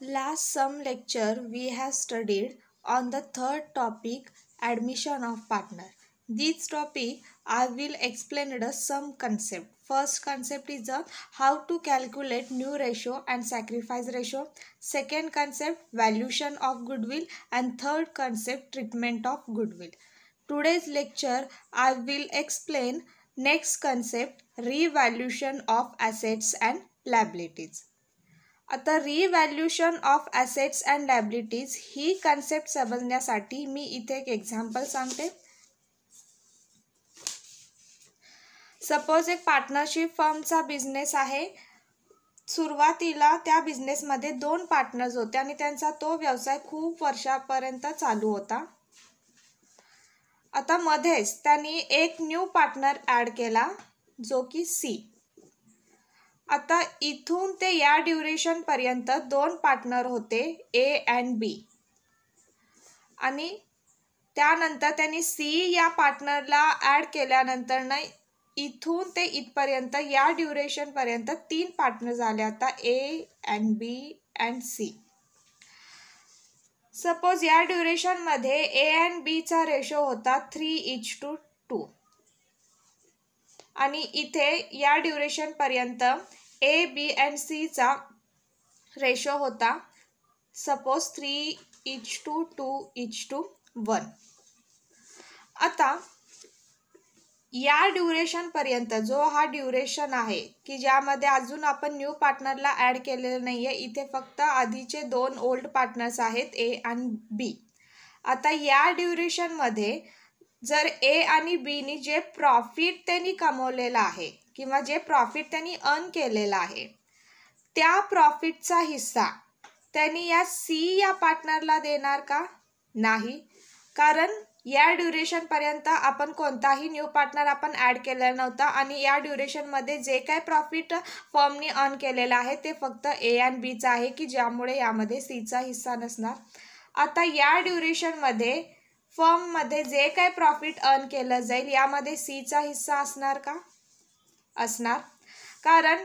Last some lecture we have studied on the third topic admission of partner. This topic I will explain the some concept. First concept is the how to calculate new ratio and sacrifice ratio. Second concept valuation of goodwill and third concept treatment of goodwill. Today's lecture I will explain next concept revaluation of assets and liabilities. आता revaluation of assets and liabilities ही concept समजण्यासाठी मी इथे एक example सांगते suppose एक partnership फर्मचा business आहे सुरुवातीला त्या बिझनेसमध्ये दोन पार्टनर्स होते आणि त्यांचा तो व्यवसाय खूप वर्षापर्यंत चालू होता आता मध्येच त्यांनी एक न्यू पार्टनर ॲड केला जो की सी आता इथून ते या ड्युरेशनपर्यंत दोन पार्टनर होते ए अँड बी आणि त्यानंतर त्यांनी सी या पार्टनरला ॲड केल्यानंतर नाही इथून ते इथपर्यंत या ड्युरेशनपर्यंत तीन पार्टनर झाले आता A and B and C suppose या ड्युरेशनमध्ये ए अँड बीचा रेशो होता three is to two two इथे या पर्यंत ए बी अँड सीचा रेशो होता suppose three is to two two is to two one पर्यंत जो हा ड्युरेशन आहे की ज्यामध्ये अजून आपण न्यू पार्टनरला ॲड केलेलं नाही आहे इथे फक्त आधीचे दोन ओल्ड पार्टनर्स आहेत ए आणि बी आता या ड्युरेशनमध्ये जर ए आणि बीनी जे प्रॉफिट त्यांनी कमवलेलं आहे किंवा जे प्रॉफिट त्यांनी अर्न केलेलं आहे त्या प्रॉफिटचा हिस्सा त्यांनी या सी या पार्टनरला देणार का नाही कारण या ड्युरेशनपर्यंत आपण कोणताही न्यू पार्टनर आपण ॲड केलेला नव्हता आणि या ड्युरेशनमध्ये जे काय प्रॉफिट फर्मने अर्न केलेलं आहे ते फक्त ए अँड बीचं आहे की ज्यामुळे यामध्ये सीचा हिस्सा नसणार आता या ड्युरेशनमध्ये फर्ममध्ये जे काय प्रॉफिट अर्न केलं जाईल यामध्ये चा हिस्सा असणार का असणार कारण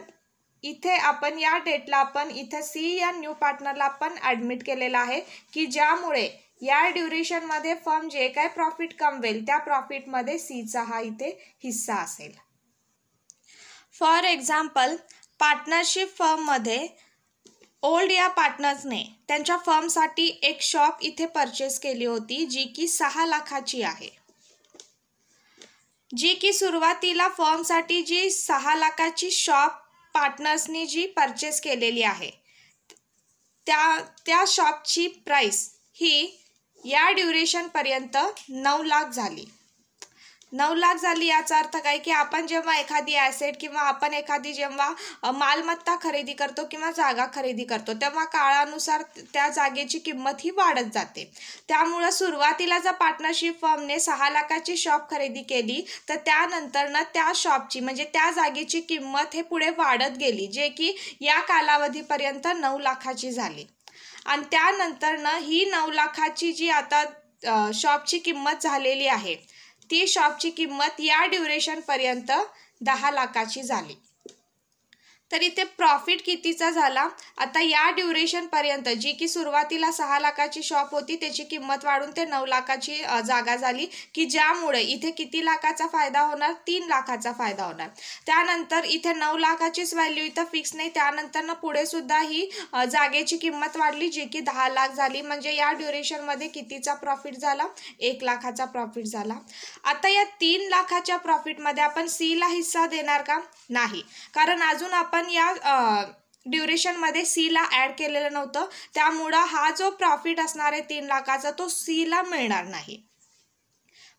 इथे आपण या डेटला आपण इथं सी या न्यू पार्टनरला पण ॲडमिट केलेला आहे की ज्यामुळे या ड्युरेशनमध्ये फर्म जे काय प्रॉफिट कमवेल त्या प्रॉफिटमध्ये सीचा हा इथे हिस्सा असेल फॉर एक्झाम्पल पार्टनरशिप फर्ममध्ये ओल्ड या पार्टनर्सने त्यांच्या फर्मसाठी एक शॉप इथे परचेस केली होती जी की सहा लाखाची आहे जी की सुरुवातीला फर्मसाठी जी सहा लाखाची शॉप पार्टनर्सनी जी परचेस केलेली आहे त्या त्या शॉपची प्राईस ही या ड्युरेशनपर्यंत नऊ लाख झाली नऊ लाख झाली याचा अर्थ काय की आपण जेव्हा एखादी ॲसेट किंवा आपण एखादी जेव्हा मालमत्ता खरेदी करतो किंवा जागा खरेदी करतो तेव्हा काळानुसार त्या जागेची किंमत ही वाढत जाते त्यामुळं सुरुवातीला जर पार्टनरशिप फर्मने सहा लाखाची शॉप खरेदी केली तर त्यानंतर ना त्या शॉपची म्हणजे त्या जागेची किंमत हे पुढे वाढत गेली जे की या कालावधीपर्यंत नऊ लाखाची झाली आणि त्यानंतरनं ही नऊ लाखाची जी आता शॉपची किंमत झालेली आहे ती शॉपची किंमत या ड्युरेशनपर्यंत दहा लाखाची झाली तर इथे प्रॉफिट कितीचा झाला आता या ड्युरेशनपर्यंत जी की सुरुवातीला सहा लाखाची शॉप होती त्याची किंमत वाढून ते नऊ लाखाची जागा झाली की ज्यामुळे इथे किती लाखाचा फायदा होणार तीन लाखाचा फायदा होणार त्यानंतर इथे नऊ लाखाचीच व्हॅल्यू इथं फिक्स नाही त्यानंतर ना पुढे सुद्धा ही जागेची किंमत वाढली जी की दहा लाख झाली म्हणजे या ड्युरेशनमध्ये कितीचा प्रॉफिट झाला एक लाखाचा प्रॉफिट झाला आता या तीन लाखाच्या प्रॉफिटमध्ये आपण सीला हिस्सा देणार का नाही कारण अजून आपण पण या ड्युरेशनमध्ये सीला ॲड केलेलं नव्हतं त्यामुळं हा जो प्रॉफिट असणार आहे तीन लाखाचा तो सीला मिळणार नाही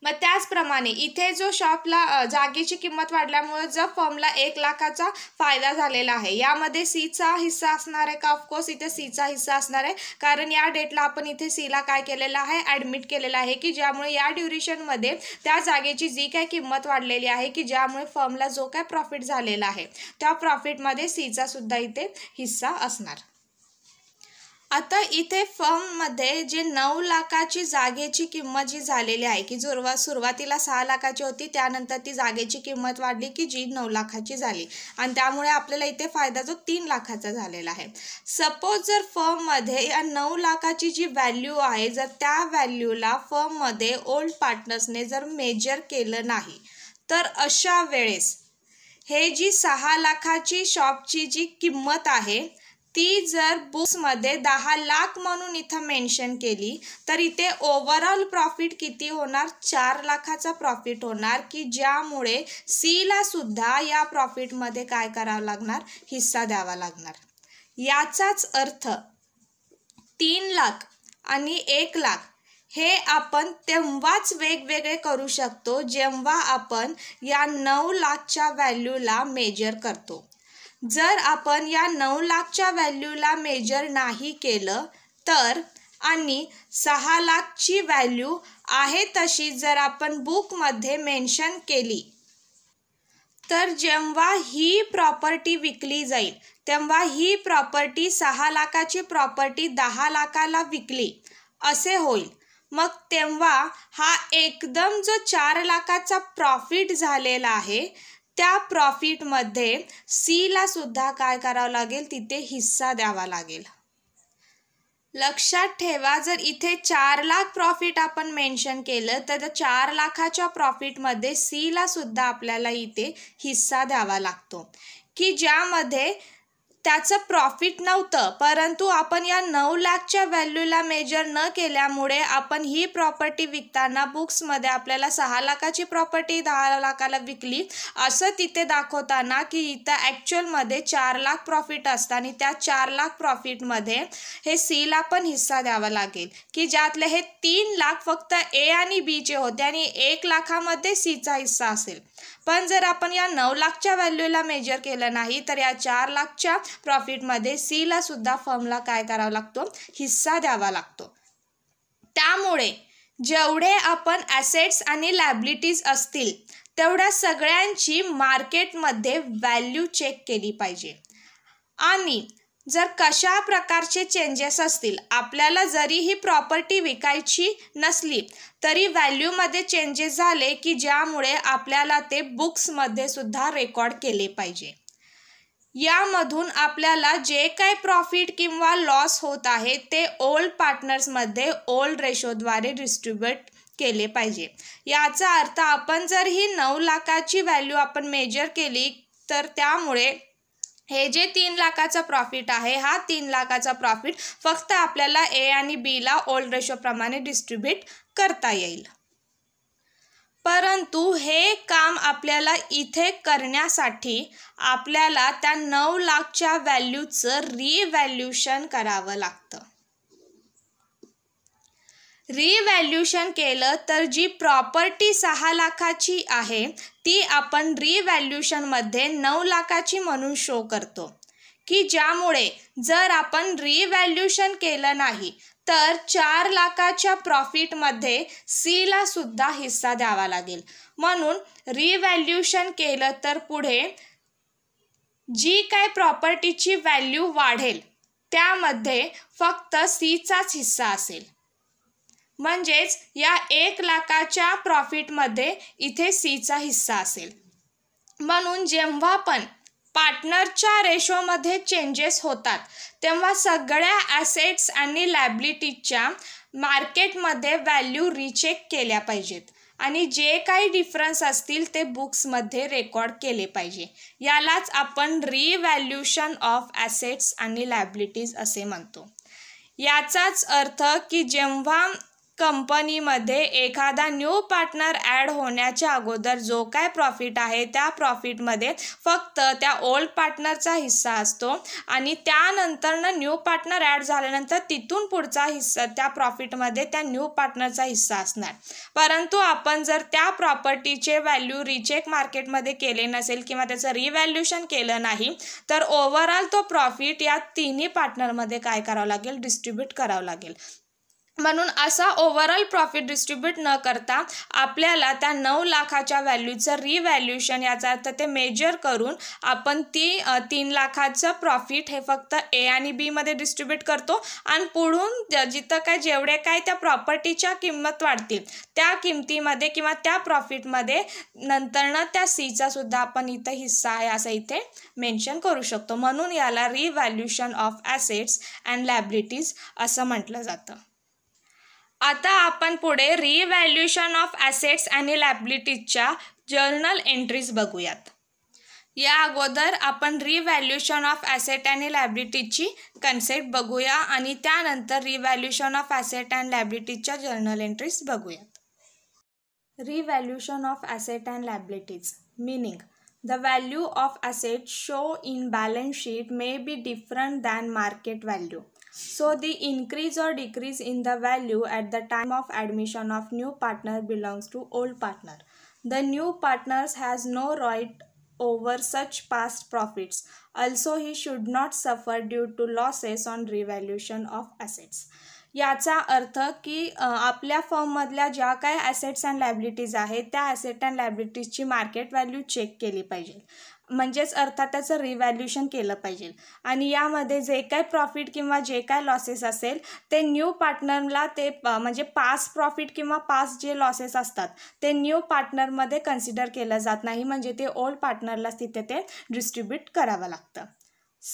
मग त्याचप्रमाणे इथे जो शॉपला जागेची किंमत वाढल्यामुळे जर फर्मला एक लाखाचा फायदा झालेला आहे यामध्ये सीचा हिस्सा असणार आहे का ऑफकोर्स इथे सीचा हिस्सा असणार आहे कारण या डेटला आपण इथे सीला काय केलेला आहे ॲडमिट केलेला आहे की ज्यामुळे या ड्युरेशनमध्ये त्या जागेची जी काय किंमत वाढलेली आहे की ज्यामुळे फर्मला जो काय प्रॉफिट झालेला आहे त्या प्रॉफिटमध्ये सीचा सुद्धा इथे हिस्सा असणार आता इथे मध्ये जे नऊ लाखाची जागेची किंमत जी झालेली आहे की जुरवा सुरुवातीला सहा लाखाची होती त्यानंतर ती जागेची किंमत वाढली की जी नऊ लाखाची झाली आणि त्यामुळे आपल्याला इथे फायदा जो तीन लाखाचा झालेला आहे सपोज जर फर्ममध्ये या नऊ लाखाची जी व्हॅल्यू आहे जर त्या व्हॅल्यूला फर्ममध्ये ओल्ड पार्टनर्सने जर मेजर केलं नाही तर अशा वेळेस हे जी सहा लाखाची शॉपची जी किंमत आहे ती जर बुक्समध्ये दहा लाख म्हणून इथं मेन्शन केली तर इथे ओव्हरऑल प्रॉफिट किती होणार चार लाखाचा प्रॉफिट होणार की ज्यामुळे सीला सुद्धा या प्रॉफिटमध्ये काय करावं लागणार हिस्सा द्यावा लागणार याचाच अर्थ तीन लाख आणि एक लाख हे आपण तेव्हाच वेगवेगळे करू शकतो जेव्हा आपण या नऊ लाखच्या व्हॅल्यूला मेजर करतो जर आपण या नऊ लाखच्या व्हॅल्यूला मेजर नाही केलं तर आणि सहा लाखची व्हॅल्यू आहे तशी जर आपण बुकमध्ये मेन्शन केली तर जेव्हा ही प्रॉपर्टी विकली जाईल तेव्हा ही प्रॉपर्टी सहा लाखाची प्रॉपर्टी दहा लाखाला विकली असे होईल मग तेव्हा हा एकदम जो चार लाखाचा प्रॉफिट झालेला आहे त्या प्रॉफिटमध्ये सीला सुद्धा काय करावं लागेल तिथे हिस्सा द्यावा लागेल लक्षात ठेवा जर इथे चार लाख प्रॉफिट आपण मेन्शन केलं तर चार लाखाच्या प्रॉफिटमध्ये सीला सुद्धा आपल्याला इथे हिस्सा द्यावा लागतो की ज्यामध्ये त्याचं प्रॉफिट नव्हतं परंतु आपण या नऊ लाखच्या व्हॅल्यूला मेजर न केल्यामुळे आपण ही प्रॉपर्टी विकताना बुक्समध्ये आपल्याला सहा लाखाची प्रॉपर्टी दहा लाखाला विकली असं तिथे दाखवताना की इथं ॲक्च्युअलमध्ये चार लाख प्रॉफिट असतं आणि त्या चार लाख प्रॉफिटमध्ये हे सीला पण हिस्सा द्यावा लागेल की ज्यातले हे तीन लाख फक्त ए आणि बीचे होते आणि एक लाखामध्ये सीचा हिस्सा असेल पण जर आपण या नऊ लाखच्या व्हॅल्यूला मेजर केलं नाही तर या चार लाखच्या प्रॉफिटमध्ये सीला सुद्धा फर्मला काय करावा लागतो हिस्सा द्यावा लागतो त्यामुळे जेवढे आपण ॲसेट्स आणि लॅबिलिटीज असतील तेवढ्या सगळ्यांची मार्केटमध्ये व्हॅल्यू चेक केली पाहिजे आणि जर कशा प्रकारचे चेंजेस असतील आपल्याला जरी ही प्रॉपर्टी विकायची नसली तरी व्हॅल्यूमध्ये चेंजेस झाले की ज्यामुळे आपल्याला ते बुक्समध्ये सुद्धा रेकॉर्ड केले पाहिजे यामधून आपल्याला जे काही प्रॉफिट किंवा लॉस होत आहे ते ओल्ड पार्टनर्समध्ये ओल्ड रेशोद्वारे डिस्ट्रीब्युट केले पाहिजे याचा अर्थ आपण जर ही नऊ लाखाची व्हॅल्यू आपण मेजर केली तर त्यामुळे हे जे तीन लाखाचा प्रॉफिट आहे हा तीन लाखाचा प्रॉफिट फक्त आपल्याला ए आणि बीला ओल्ड रेशोप्रमाणे डिस्ट्रीब्युट करता येईल परंतु हे काम आपल्याला इथे करण्यासाठी आपल्याला त्या नऊ लाखच्या व्हॅल्यूचं रिव्हॅल्युशन करावं लागतं रिव्हॅल्युशन केलं तर जी प्रॉपर्टी सहा लाखाची आहे ती आपण रिव्हॅल्युशनमध्ये नऊ लाखाची म्हणून शो करतो की ज्यामुळे जर आपण रिव्हॅल्युशन केलं नाही तर चार लाखाच्या प्रॉफिटमध्ये सीला सुद्धा हिस्सा द्यावा लागेल म्हणून रिव्हॅल्युशन केलं तर पुढे जी काय प्रॉपर्टीची व्हॅल्यू वाढेल त्यामध्ये फक्त सीचाच हिस्सा असेल म्हणजेच या एक लाखाच्या प्रॉफिटमध्ये इथे सीचा हिस्सा असेल म्हणून जेव्हा पण पार्टनरच्या रेशोमध्ये चेंजेस होतात तेव्हा सगळ्या ॲसेट्स आणि लॅबिलिटीजच्या मार्केटमध्ये व्हॅल्यू रिचेक केल्या पाहिजेत आणि जे काही डिफरन्स असतील ते बुक्समध्ये रेकॉर्ड केले पाहिजे यालाच आपण रिव्हॅल्युशन ऑफ ॲसेट्स आणि लॅबिलिटीज असे म्हणतो याचाच अर्थ की जेव्हा कंपनीमध्ये एखादा न्यू पार्टनर ॲड होण्याच्या अगोदर जो काय प्रॉफिट आहे त्या प्रॉफिटमध्ये फक्त त्या ओल्ड पार्टनरचा हिस्सा असतो आणि त्यानंतर ना न्यू पार्टनर ॲड झाल्यानंतर तिथून पुढचा हिस्सा त्या प्रॉफिटमध्ये त्या न्यू पार्टनरचा हिस्सा असणार परंतु आपण जर त्या प्रॉपर्टीचे व्हॅल्यू रिचेक मार्केटमध्ये केले नसेल किंवा त्याचं रिव्हॅल्युशन केलं नाही तर ओव्हरऑल तो प्रॉफिट या तिन्ही पार्टनरमध्ये काय करावं लागेल डिस्ट्रीब्यूट करावं लागेल म्हणून असा ओव्हरऑल प्रॉफिट डिस्ट्रीब्यूट न करता आपल्याला त्या नऊ लाखाच्या व्हॅल्यूचं रिव्हॅल्युएशन याचा अर्थ ते मेजर करून आपण ती तीन लाखाचं प्रॉफिट हे फक्त ए आणि बीमध्ये डिस्ट्रीब्यूट करतो आणि पुढून जिथं काय जेवढे काय त्या प्रॉपर्टीच्या किंमत वाढतील त्या किमतीमध्ये किंवा त्या प्रॉफिटमध्ये नंतरनं त्या सीचा सुद्धा आपण इथं हिस्सा आहे असं इथे मेन्शन करू शकतो म्हणून याला revaluation of assets and liabilities असं म्हटलं जातं आता आपण पुढे रिव्हॅल्युएशन ऑफ ॲसेट्स आणि लॅबिलिटीजच्या जर्नल एंट्रीज बघूयात या अगोदर आपण रिव्हॅल्युएशन ऑफ ॲसेट आणि लॅबलिटीजची कन्सेप्ट बघूया आणि त्यानंतर रिव्हॅल्युएशन ऑफ ॲसेट अँड लॅबिलिटीजच्या जर्नल एंट्रीज बघूयात revaluation of asset and liabilities meaning the value of asset show in balance sheet may be different than market value So the increase or decrease in the value at the time of admission of new partner belongs to old partner. The new partners has no right over such past profits. Also he should not suffer due to losses on revaluation of assets. याचा अर्थ की आपल्या फॉर्ममधल्या ज्या काय assets and liabilities आहेत त्या asset and लायबिलिटीजची market value check केली पाहिजे म्हणजेच अर्थात त्याचं रिव्हॅल्युएशन केलं पाहिजे आणि यामध्ये जे काय प्रॉफिट किंवा जे काय लॉसेस असेल ते न्यू पार्टनरला ते म्हणजे पास प्रॉफिट किंवा पास जे लॉसेस असतात ते न्यू पार्टनरमध्ये कन्सिडर केलं जात नाही म्हणजे ते ओल्ड पार्टनरलाच तिथे ते डिस्ट्रीब्युट करावं लागतं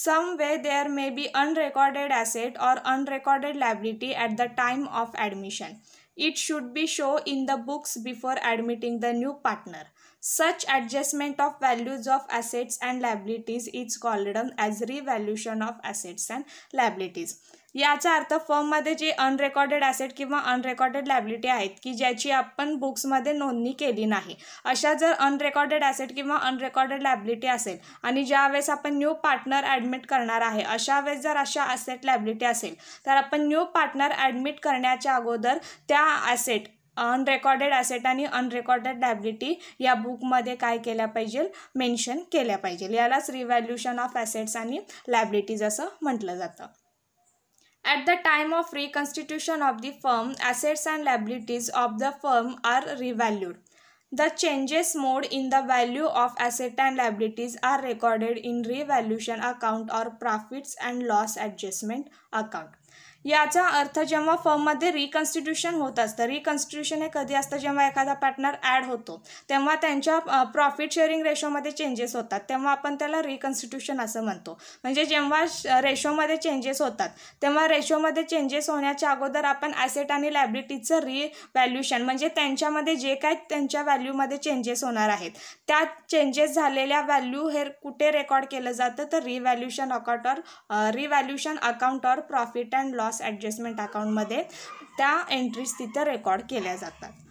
some way there may be unrecorded asset or unrecorded liability at the time of admission it should be show in the books before admitting the new partner Such adjustment of values of assets and liabilities is called as as revaluation of assets and liabilities. याचा अर्थ फर्ममध्ये जे अनरेकॉर्डेड asset किंवा अनरेकॉर्डेड liability आहेत की ज्याची आपण बुक्समध्ये नोंदणी केली नाही अशा जर अनरेकॉर्डेड ॲसेट किंवा अनरेकॉर्डेड लायबिलिटी असेल आणि ज्या वेळेस आपण न्यू पार्टनर ॲडमिट करणार आहे अशा वेळेस जर अशा ॲसेट लायबिलिटी असेल तर आपण न्यू पार्टनर ॲडमिट करण्याच्या अगोदर त्या ॲसेट अनरेकॉर्डेड ॲसेट आणि अनरेकॉर्डेड लॅबिलिटी या बुकमध्ये काय केल्या पाहिजे मेन्शन केल्या पाहिजे यालाच रिव्हॅल्युशन ऑफ ॲसेट्स आणि लायबिलिटीज असं म्हटलं जातं at the time of reconstitution of the firm assets and liabilities of the firm are revalued the changes made in the value of asset and liabilities are recorded in revaluation account or profits and loss adjustment account याचा अर्थ जेव्हा फर्ममध्ये रिकन्स्टिट्युशन होत असतं रिकन्स्टिट्युशन हे कधी असतं जेव्हा एखादा पार्टनर ॲड होतो तेव्हा त्यांच्या प्रॉफिट शेअरिंग रेशोमध्ये चेंजेस होतात तेव्हा आपण त्याला रिकन्स्टिट्युशन असं म्हणतो म्हणजे जेव्हा रेशोमध्ये चेंजेस होतात तेव्हा रेशोमध्ये चेंजेस होण्याच्या अगोदर आपण ॲसेट आणि लॅबिलिटीचं रिव्हॅल्युशन म्हणजे त्यांच्यामध्ये जे काय त्यांच्या व्हॅल्यूमध्ये चेंजेस होणार आहेत त्या चेंजेस झालेल्या व्हॅल्यू हे कुठे रेकॉर्ड केलं जातं तर revaluation account or revaluation account or profit and loss loss adjustment अकाउंटमध्ये त्या एंट्रीज तिथे रेकॉर्ड केल्या जातात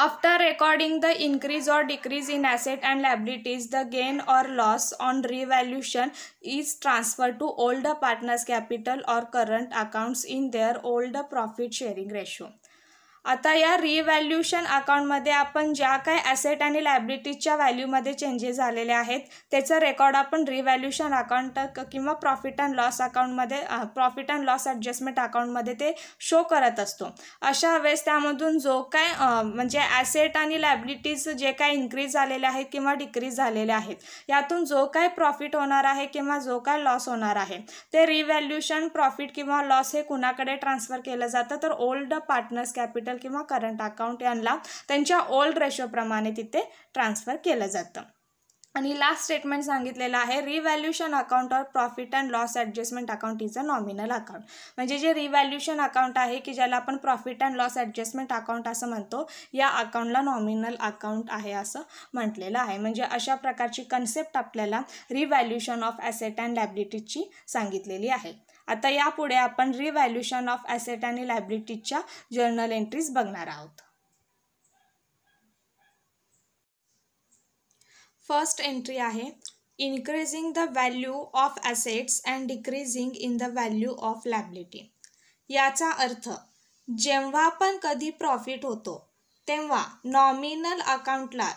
after recording the increase or decrease in asset and liabilities the gain or loss on revaluation is transfer to old partners capital or current accounts in their old profit sharing ratio आता या रिव्हॅल्युशन अकाउंटमध्ये आपण ज्या काय asset आणि लायबिलिटीजच्या व्हॅल्यूमध्ये changes झालेले आहेत त्याचं रेकॉर्ड आपण रिव्हॅल्युएशन अकाउंट किंवा प्रॉफिट अँड लॉस अकाउंटमध्ये प्रॉफिट अँड लॉस ॲडजस्टमेंट अकाउंटमध्ये ते शो करत असतो अशा वेळेस त्यामधून जो काय म्हणजे ॲसेट आणि लायबिलिटीज जे काय इन्क्रीज झालेले आहेत किंवा डिक्रीज झालेले आहेत यातून जो काय प्रॉफिट होणार आहे किंवा जो काय लॉस होणार आहे ते रिव्हॅल्युशन प्रॉफिट किंवा लॉस हे कुणाकडे ट्रान्सफर केलं जातं तर ओल्ड पार्टनर्स कॅपिटल कॅपिटल किंवा करंट अकाउंट यांना त्यांच्या ओल्ड रेशोप्रमाणे तिथे ट्रान्सफर केलं जातं आणि लास्ट स्टेटमेंट सांगितलेलं आहे रिव्हॅल्युशन अकाउंट और profit and loss adjustment account is a nominal account म्हणजे जे रिव्हॅल्युशन अकाउंट आहे की ज्याला आपण profit and loss adjustment account असं म्हणतो या अकाउंटला नॉमिनल अकाउंट आहे असं म्हटलेलं आहे म्हणजे अशा प्रकारची कन्सेप्ट आपल्याला रिव्हॅल्युशन ऑफ ॲसेट अँड लॅबिलिटीची सांगितलेली आहे आता यापुढे आपण रिव्हॅल्युशन ऑफ ॲसेट आणि लायब्रिटीजच्या जर्नल एंट्रीज बघणार आहोत फर्स्ट एंट्री आहे increasing the value of assets and decreasing in the value of liability याचा अर्थ जेव्हा पण कधी प्रॉफिट होतो तेव्हा नॉमिनल अकाउंटला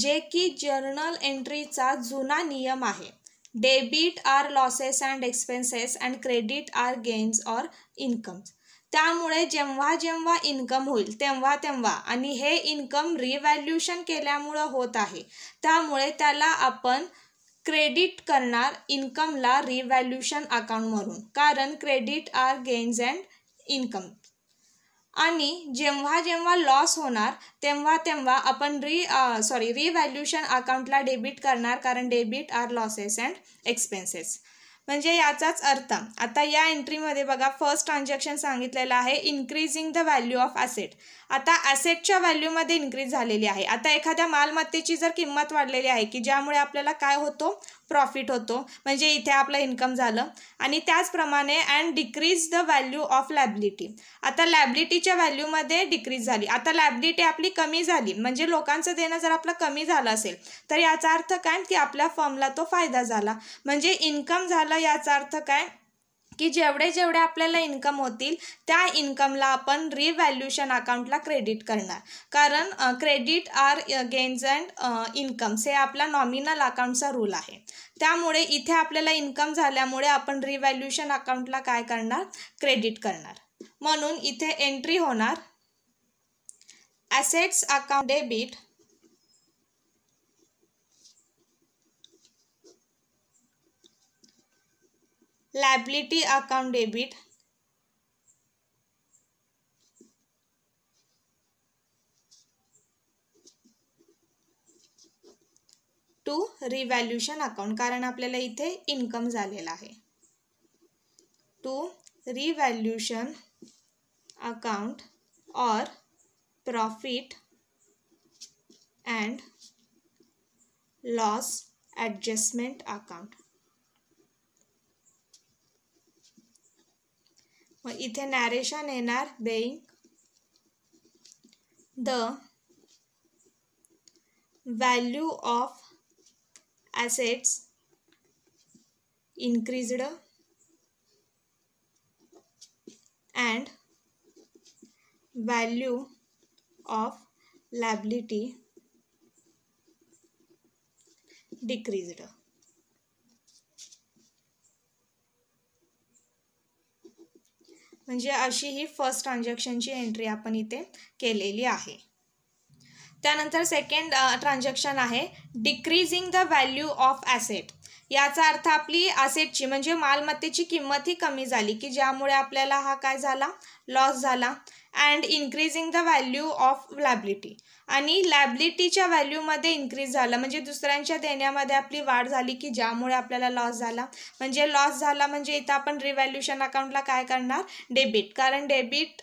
जे की जर्नल एंट्रीचा जुना नियम आहे debit are losses and expenses and credit are gains or incomes त्यामुळे जेव्हा जेव्हा इन्कम होईल तेव्हा तेव्हा आणि हे इन्कम रिव्हॅल्युशन केल्यामुळं होत आहे त्यामुळे त्याला आपण क्रेडिट करणार इन्कमला रिव्हॅल्युशन अकाउंट कारण credit are gains and income आणि जेव्हा जेव्हा लॉस होणार तेव्हा तेव्हा आपण री सॉरी रिव्हॅल्युशन अकाउंटला डेबिट करणार कारण debit are losses and expenses म्हणजे याचाच अर्थ आता या एंट्रीमध्ये बघा फर्स्ट ट्रान्झॅक्शन सांगितलेलं आहे increasing the value of asset आता ॲसेटच्या व्हॅल्यूमध्ये इन्क्रीज झालेली आहे आता एखाद्या मालमत्तेची जर किंमत वाढलेली आहे की ज्यामुळे आपल्याला काय होतो प्रॉफिट होतो म्हणजे इथे आपलं इन्कम झालं आणि त्याचप्रमाणे and decrease the value of liability आता लॅबिलिटीच्या व्हॅल्यूमध्ये डिक्रीज झाली आता लॅबिलिटी आपली कमी झाली म्हणजे लोकांचं देणं जर आपलं कमी झालं असेल तर याचा अर्थ काय की आपल्या फर्मला तो फायदा झाला म्हणजे इन्कम झालं याचा अर्थ काय की जेवढे जेवढे आपल्याला इन्कम होतील त्या इन्कमला आपण रिव्हॅल्युशन अकाउंटला क्रेडिट करणार कारण credit are gains and incomes हे आपला नॉमिनल अकाउंटचा रूल आहे त्यामुळे इथे आपल्याला इन्कम झाल्यामुळे आपण रिव्हॅल्युशन अकाउंटला काय करणार क्रेडिट करणार म्हणून इथे एंट्री होणार assets account debit liability account debit to revaluation account कारण आपल्याला इथे इन्कम झालेला आहे टू रिव्हॅल्युशन अकाउंट और profit and loss adjustment account मग इथे नॅरेशन येणार being the value of assets increased and value of liability decreased म्हणजे अशी ही फर्स्ट ट्रान्झॅक्शनची एंट्री आपण इथे केलेली आहे त्यानंतर सेकंड ट्रान्झॅक्शन आहे decreasing the value of asset याचा अर्थ आपली असेटची म्हणजे मालमत्तेची किंमत ही कमी झाली की ज्यामुळे आपल्याला हा काय झाला लॉस झाला and increasing the value of liability आणि लॅबिलिटीच्या व्हॅल्यूमध्ये इन्क्रीज झालं म्हणजे दुसऱ्यांच्या देण्यामध्ये आपली वाढ झाली की ज्यामुळे आपल्याला लॉस झाला म्हणजे लॉस झाला म्हणजे इथं आपण रिव्हॅल्युशन अकाउंटला काय करणार डेबिट कारण डेबिट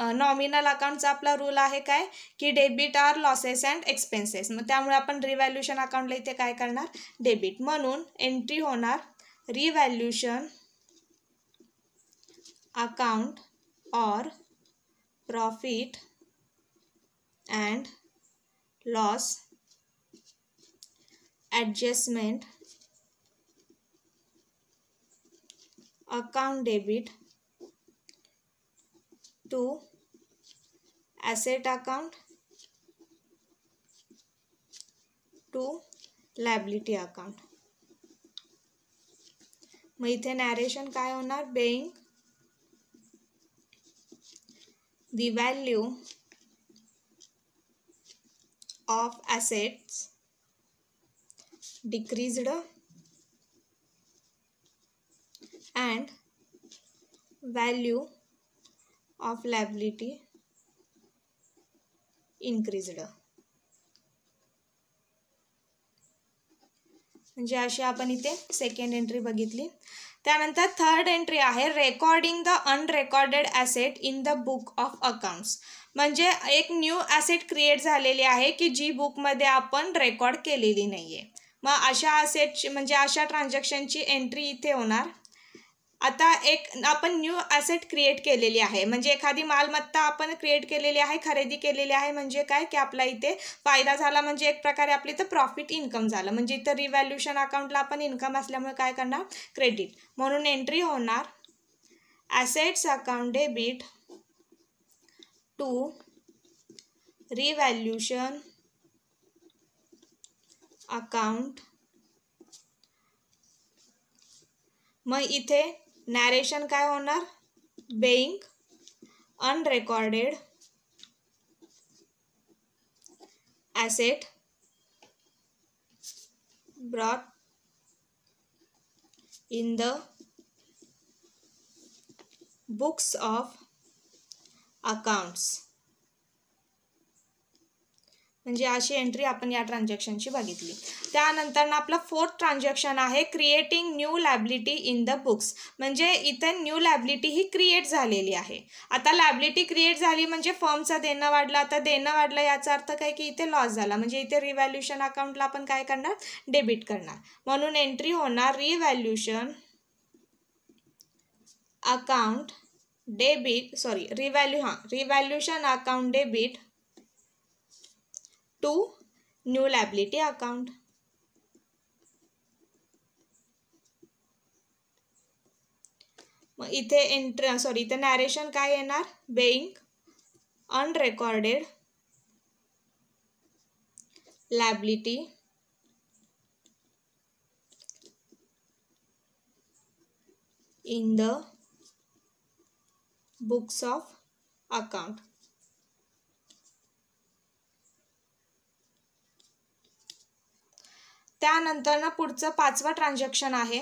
नॉमिनल अकाउंटचा आपला रूल आहे काय की debit are losses and expenses मग त्यामुळे आपण रिव्हॅल्युशन अकाउंटला इथे काय करणार डेबिट म्हणून एंट्री होणार revaluation account or profit and loss adjustment account debit to asset account to liability account म इथे नॅरेशन काय होणार being the value of assets decrease and value of liability increased म्हणजे अशी आपण इथे सेकंड एंट्री बघितली त्यानंतर थर्ड एंट्री आहे recording the unrecorded asset in the book of accounts म्हणजे एक न्यू ॲसेट क्रिएट झालेली आहे की जी बुकमध्ये आपण रेकॉर्ड केलेली नाही आहे मग अशा ॲसेटची म्हणजे अशा ट्रान्झॅक्शनची एंट्री इथे होणार आता एक आपण न्यू ॲसेट क्रिएट केलेली आहे म्हणजे एखादी मालमत्ता आपण क्रिएट केलेली आहे खरेदी केलेली आहे म्हणजे काय की आपला इथे फायदा झाला म्हणजे एक प्रकारे आपली इथं प्रॉफिट इन्कम झालं म्हणजे इथं रिव्हॅल्युशन अकाउंटला आपण इन्कम असल्यामुळे काय करणार क्रेडिट म्हणून एंट्री होणार assets account debit to revaluation account मग इथे नरेशन का होणार being unrecorded asset brought in the books of accounts म्हणजे अशी एंट्री आपण या ट्रान्झॅक्शनची बघितली त्यानंतर आपला फोर्थ ट्रान्झॅक्शन आहे creating new liability in the books म्हणजे इथे न्यू लॅबिलिटी ही क्रिएट झालेली आहे आता लॅबिलिटी क्रिएट झाली म्हणजे फर्मचा देणं वाढलं आता देणं वाढलं याचा अर्थ काय की इथे लॉस झाला म्हणजे इथे रिव्हॅल्युशन अकाउंटला आपण काय करणार डेबिट करणार म्हणून एंट्री होणार revaluation account debit sorry revalue हां revaluation account debit to new liability account. मग इथे एंट्र सॉरी इथे नॅरेशन काय येणार being unrecorded liability in the books of account त्यानंतर ना पुढचं पाचवं ट्रान्झॅक्शन आहे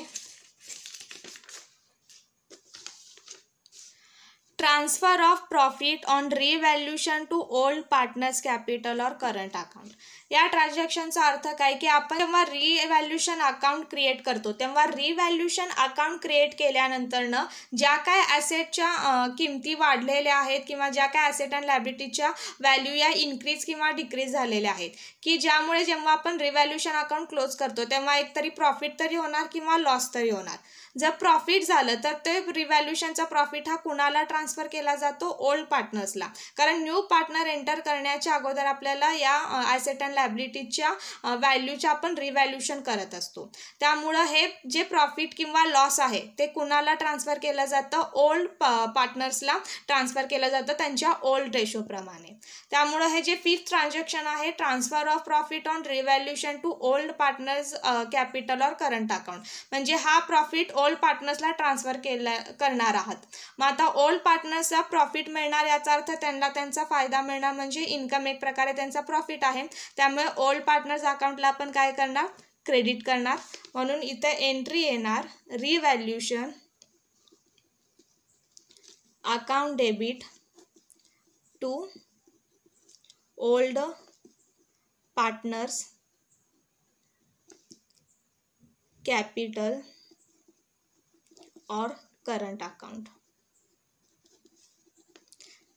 transfer of profit on revaluation to old partners capital or current account या ट्रान्झॅक्शनचा अर्थ काय की आपण जेव्हा रिव्हॅल्युशन अकाउंट क्रिएट करतो तेव्हा रिव्हॅल्युशन अकाउंट क्रिएट केल्यानंतरनं ज्या काय ॲसेटच्या किमती वाढलेल्या आहेत किंवा ज्या काय ॲसेट अँड लायबिलिटीच्या व्हॅल्यू या इन्क्रीज किंवा डिक्रीज झालेल्या आहेत की ज्यामुळे जेव्हा आपण रिव्हॅल्युशन अकाउंट क्लोज करतो तेव्हा एकतरी प्रॉफिट तरी होणार किंवा लॉस तरी होणार जर प्रॉफिट झालं तर ते रिव्हॅल्युशनचा प्रॉफिट हा कुणाला ट्रान्सफर केला जातो ओल्ड पार्टनर्सला कारण न्यू पार्टनर एंटर करण्याच्या अगोदर आपल्याला या ॲसेट अँड लायबिलिटीच्या व्हॅल्यूच्या आपण रिव्हॅल्युशन करत असतो त्यामुळं हे जे प्रॉफिट किंवा लॉस आहे ते कुणाला ट्रान्सफर केलं जातं ओल्ड पार्टनर्सला ट्रान्सफर केलं जातं त्यांच्या ओल्ड रेशोप्रमाणे त्यामुळं हे जे फिफ्थ ट्रान्झॅक्शन आहे transfer of profit on revaluation to old partners capital or current account म्हणजे हा प्रॉफिट ओल्ड ओल्ड पार्टनर्सला ट्रान्सफर केला करणार आहात मग आता ओल्ड पार्टनर्सचा प्रॉफिट मिळणार याचा अर्थ त्यांना त्यांचा फायदा मिळणार म्हणजे इन्कम एक प्रकारे त्यांचा प्रॉफिट आहे त्यामुळे ओल्ड पार्टनर्स अकाउंटला आपण काय करणार क्रेडिट करणार म्हणून इथं एंट्री येणार revaluation account debit to old partners capital और करंट अकाउंट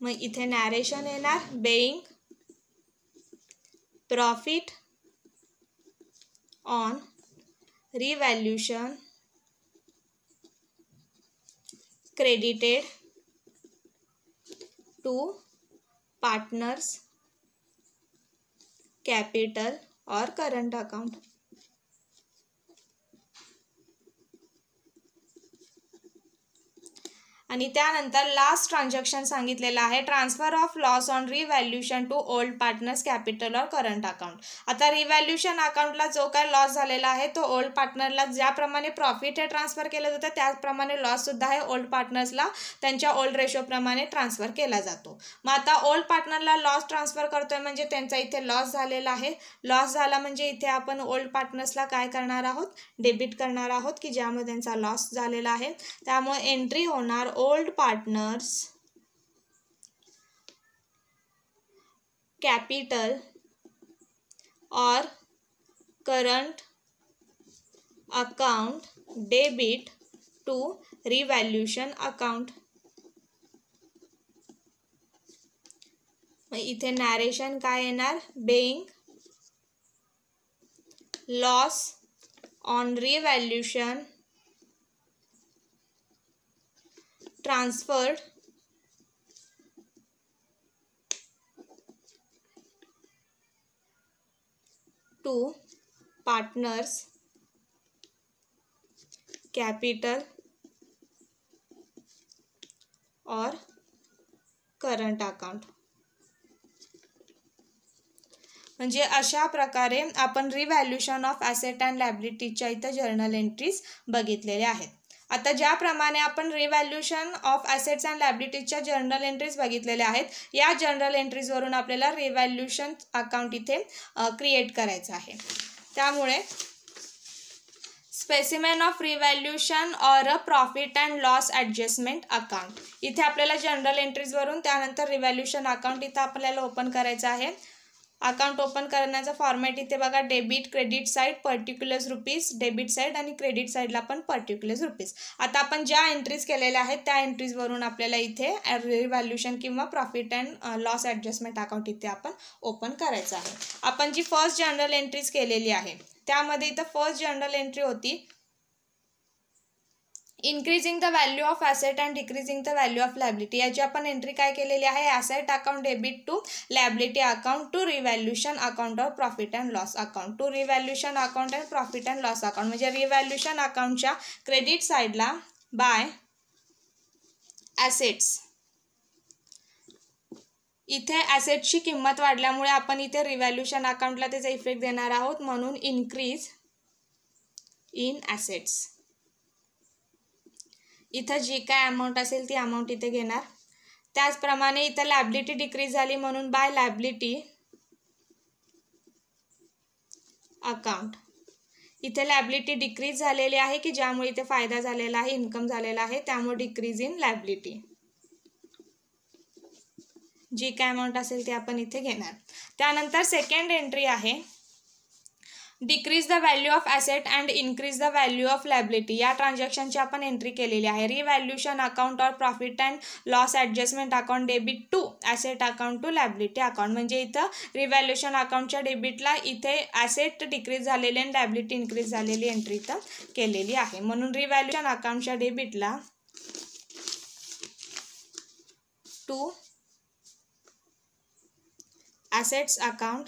मग इथे नॅरेशन येणार being profit on revaluation credited to partners capital और करंट अकाउंट आणि त्यानंतर लास्ट ट्रान्झॅक्शन सांगितलेलं आहे transfer of loss on revaluation to old partners capital or current account आता रिव्हॅल्युशन अकाउंटला जो काय लॉस झालेला आहे तो ओल्ड पार्टनरला ज्याप्रमाणे प्रॉफिट हे ट्रान्सफर केलं जातं त्याचप्रमाणे लॉससुद्धा आहे ओल्ड पार्टनर्सला त्यांच्या ओल्ड रेशोप्रमाणे ट्रान्सफर केला जातो मग आता ओल्ड पार्टनरला लॉस ट्रान्सफर करतोय म्हणजे त्यांचा इथे लॉस झालेला आहे लॉस झाला म्हणजे इथे आपण ओल्ड पार्टनर्सला काय करणार आहोत डेबिट करणार आहोत की ज्यामध्ये त्यांचा लॉस झालेला आहे त्यामुळे एंट्री होणार old partners capital or current account debit to revaluation account इथे नॅरेशन काय येणार being loss on revaluation transferred to, partners, capital or current account म्हणजे अशा प्रकारे आपण रिव्हॅल्युशन ऑफ ॲसेट अँड लॅबिलिटीच्या इथं जर्नल एंट्रीज बघितलेल्या आहेत आता ज्याप्रमाणे आपण रिव्हॅल्युशन ऑफ ॲसेट्स अँड लायबिलिटीजच्या जर्नल एंट्रीज बघितलेल्या आहेत या जर्नल एंट्रीजवरून आपल्याला रिव्हॅल्युशन अकाउंट इथे क्रिएट करायचं आहे त्यामुळे specimen of revaluation or a profit and loss adjustment account इथे आपल्याला जनरल एंट्रीजवरून त्यानंतर रिव्हॅल्युशन अकाउंट इथं आपल्याला ओपन करायचं आहे अकाउंट ओपन करण्याचा फॉर्मॅट इथे बघा debit credit side particulars rupees debit side आणि क्रेडिट साईडला पण पर्टिक्युलर्स रुपीज आता आपण ज्या एंट्रीज केलेल्या आहेत त्या एंट्रीजवरून आपल्याला इथे रिव्हॅल्युशन किंवा profit and loss adjustment account इथे आपण ओपन करायचं आहे आपण जी फर्स्ट जनरल एंट्रीज केलेली आहे त्यामध्ये इथं फर्स्ट जनरल एंट्री होती increasing the value of asset and decreasing the value of liability याची आपण एंट्री काय केलेली आहे asset account debit to liability account to revaluation account of profit and loss account to revaluation account and profit and loss account म्हणजे revaluation अकाउंटच्या credit साईडला by assets इथे ॲसेटची किंमत वाढल्यामुळे आपण इथे रिव्हॅल्युशन अकाउंटला त्याचा इफेक्ट देणार आहोत म्हणून इन्क्रीज इन ॲसेट्स इथं जी काय अमाऊंट असेल ती अमाऊंट इथे घेणार त्याचप्रमाणे इथं लॅबिलिटी डिक्रीज झाली म्हणून बाय लॅबिलिटी अकाउंट इथे लॅबिलिटी डिक्रीज झालेली आहे की ज्यामुळे इथे फायदा झालेला आहे इन्कम झालेला आहे त्यामुळे डिक्रीज इन लॅबिलिटी जी काय अमाऊंट असेल ती आपण इथे घेणार त्यानंतर सेकंड एंट्री आहे decrease the value of asset and increase the value of liability या ट्रान्झॅक्शनची आपण एंट्री केलेली आहे revaluation account or profit and loss adjustment account debit to asset account to liability account म्हणजे इथं रिव्हॅल्युशन अकाउंटच्या डेबिटला इथे ॲसेट डिक्रीज झालेली आणि लॅबिलिटी इन्क्रीज झालेली एंट्री तर केलेली आहे म्हणून रिव्हॅल्युशन अकाउंटच्या डेबिटला to assets account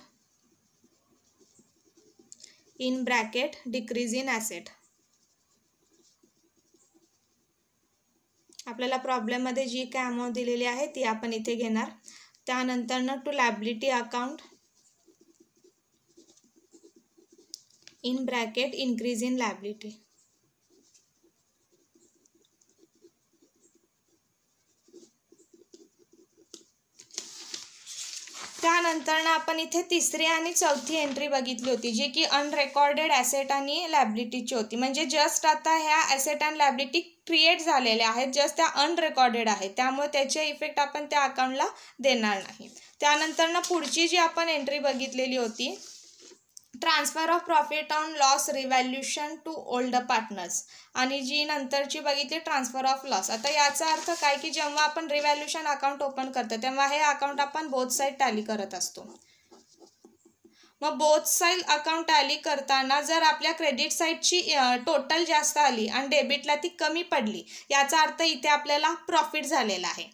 in bracket decrease in asset आपल्याला प्रॉब्लेममध्ये जी काय अमाऊंट दिलेली आहे ती आपण इथे घेणार न to liability account in bracket increase in liability त्यानंतर आपण इथे तिसरी आणि चौथी एंट्री बघितली होती जी की अनरेकॉर्डेड ॲसेट आणि लॅबिलिटीची होती म्हणजे जस्ट आता ह्या ॲसेट अँड लॅबलिटी क्रिएट झालेल्या आहेत जस्ट त्या अनरेकॉर्डेड आहेत त्यामुळे त्याचे इफेक्ट आपण त्या अकाउंटला देणार नाही त्यानंतर ना पुढची जी आपण एंट्री बघितलेली होती transfer of profit on loss revaluation to old partners आणि जी नंतरची बघितली ट्रान्सफर ऑफ लॉस आता याचा अर्थ काय की जेव्हा आपण रिव्हॅल्युशन अकाउंट ओपन करतो तेव्हा हे अकाउंट आपण बोथ साईड टॅली करत असतो मग बोथ साईड अकाउंट टॅली करताना जर आपल्या क्रेडिट साईडची टोटल जास्त आली आणि डेबिटला ती कमी पडली याचा अर्थ इथे आपल्याला प्रॉफिट झालेला आहे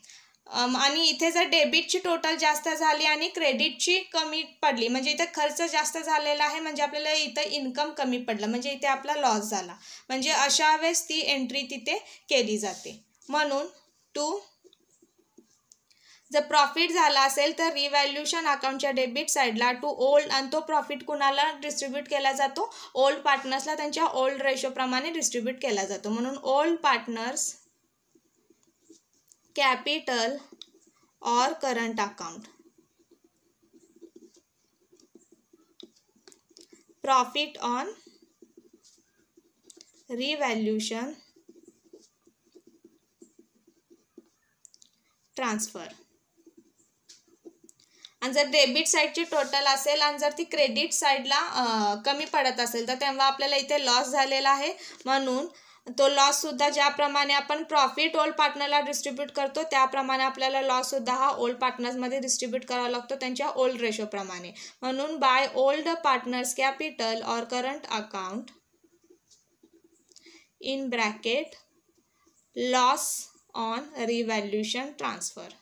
आणि इथे जर डेबिटची टोटल जास्त झाली आणि क्रेडिटची कमी पडली म्हणजे इथं खर्च जास्त झालेला आहे म्हणजे आपल्याला इथं इन्कम कमी पडलं म्हणजे इथे आपला लॉस झाला म्हणजे अशा वेळेस ती एंट्री तिथे केली जाते म्हणून टू जर प्रॉफिट झाला असेल तर रिव्हॅल्युशन अकाउंटच्या डेबिट साईडला टू ओल्ड आणि तो प्रॉफिट कुणाला डिस्ट्रीब्यूट केला जातो ओल्ड पार्टनर्सला त्यांच्या ओल्ड रेशोप्रमाणे डिस्ट्रीब्यूट केला जातो म्हणून ओल्ड पार्टनर्स कॅपिटल और current account profit on revaluation transfer आणि जर डेबिट साईडची टोटल असेल आणि जर ती क्रेडिट ला कमी पडत असेल तर तेव्हा आपल्याला इथे लॉस झालेला आहे म्हणून तो लॉससुद्धा ज्याप्रमाणे आपण प्रॉफिट ओल्ड पार्टनरला डिस्ट्रीब्यूट करतो त्याप्रमाणे आपल्याला लॉससुद्धा हा ओल्ड पार्टनर्समध्ये डिस्ट्रीब्यूट करावा लागतो त्यांच्या ओल्ड रेशोप्रमाणे म्हणून by old partners capital or current account in bracket loss on revaluation transfer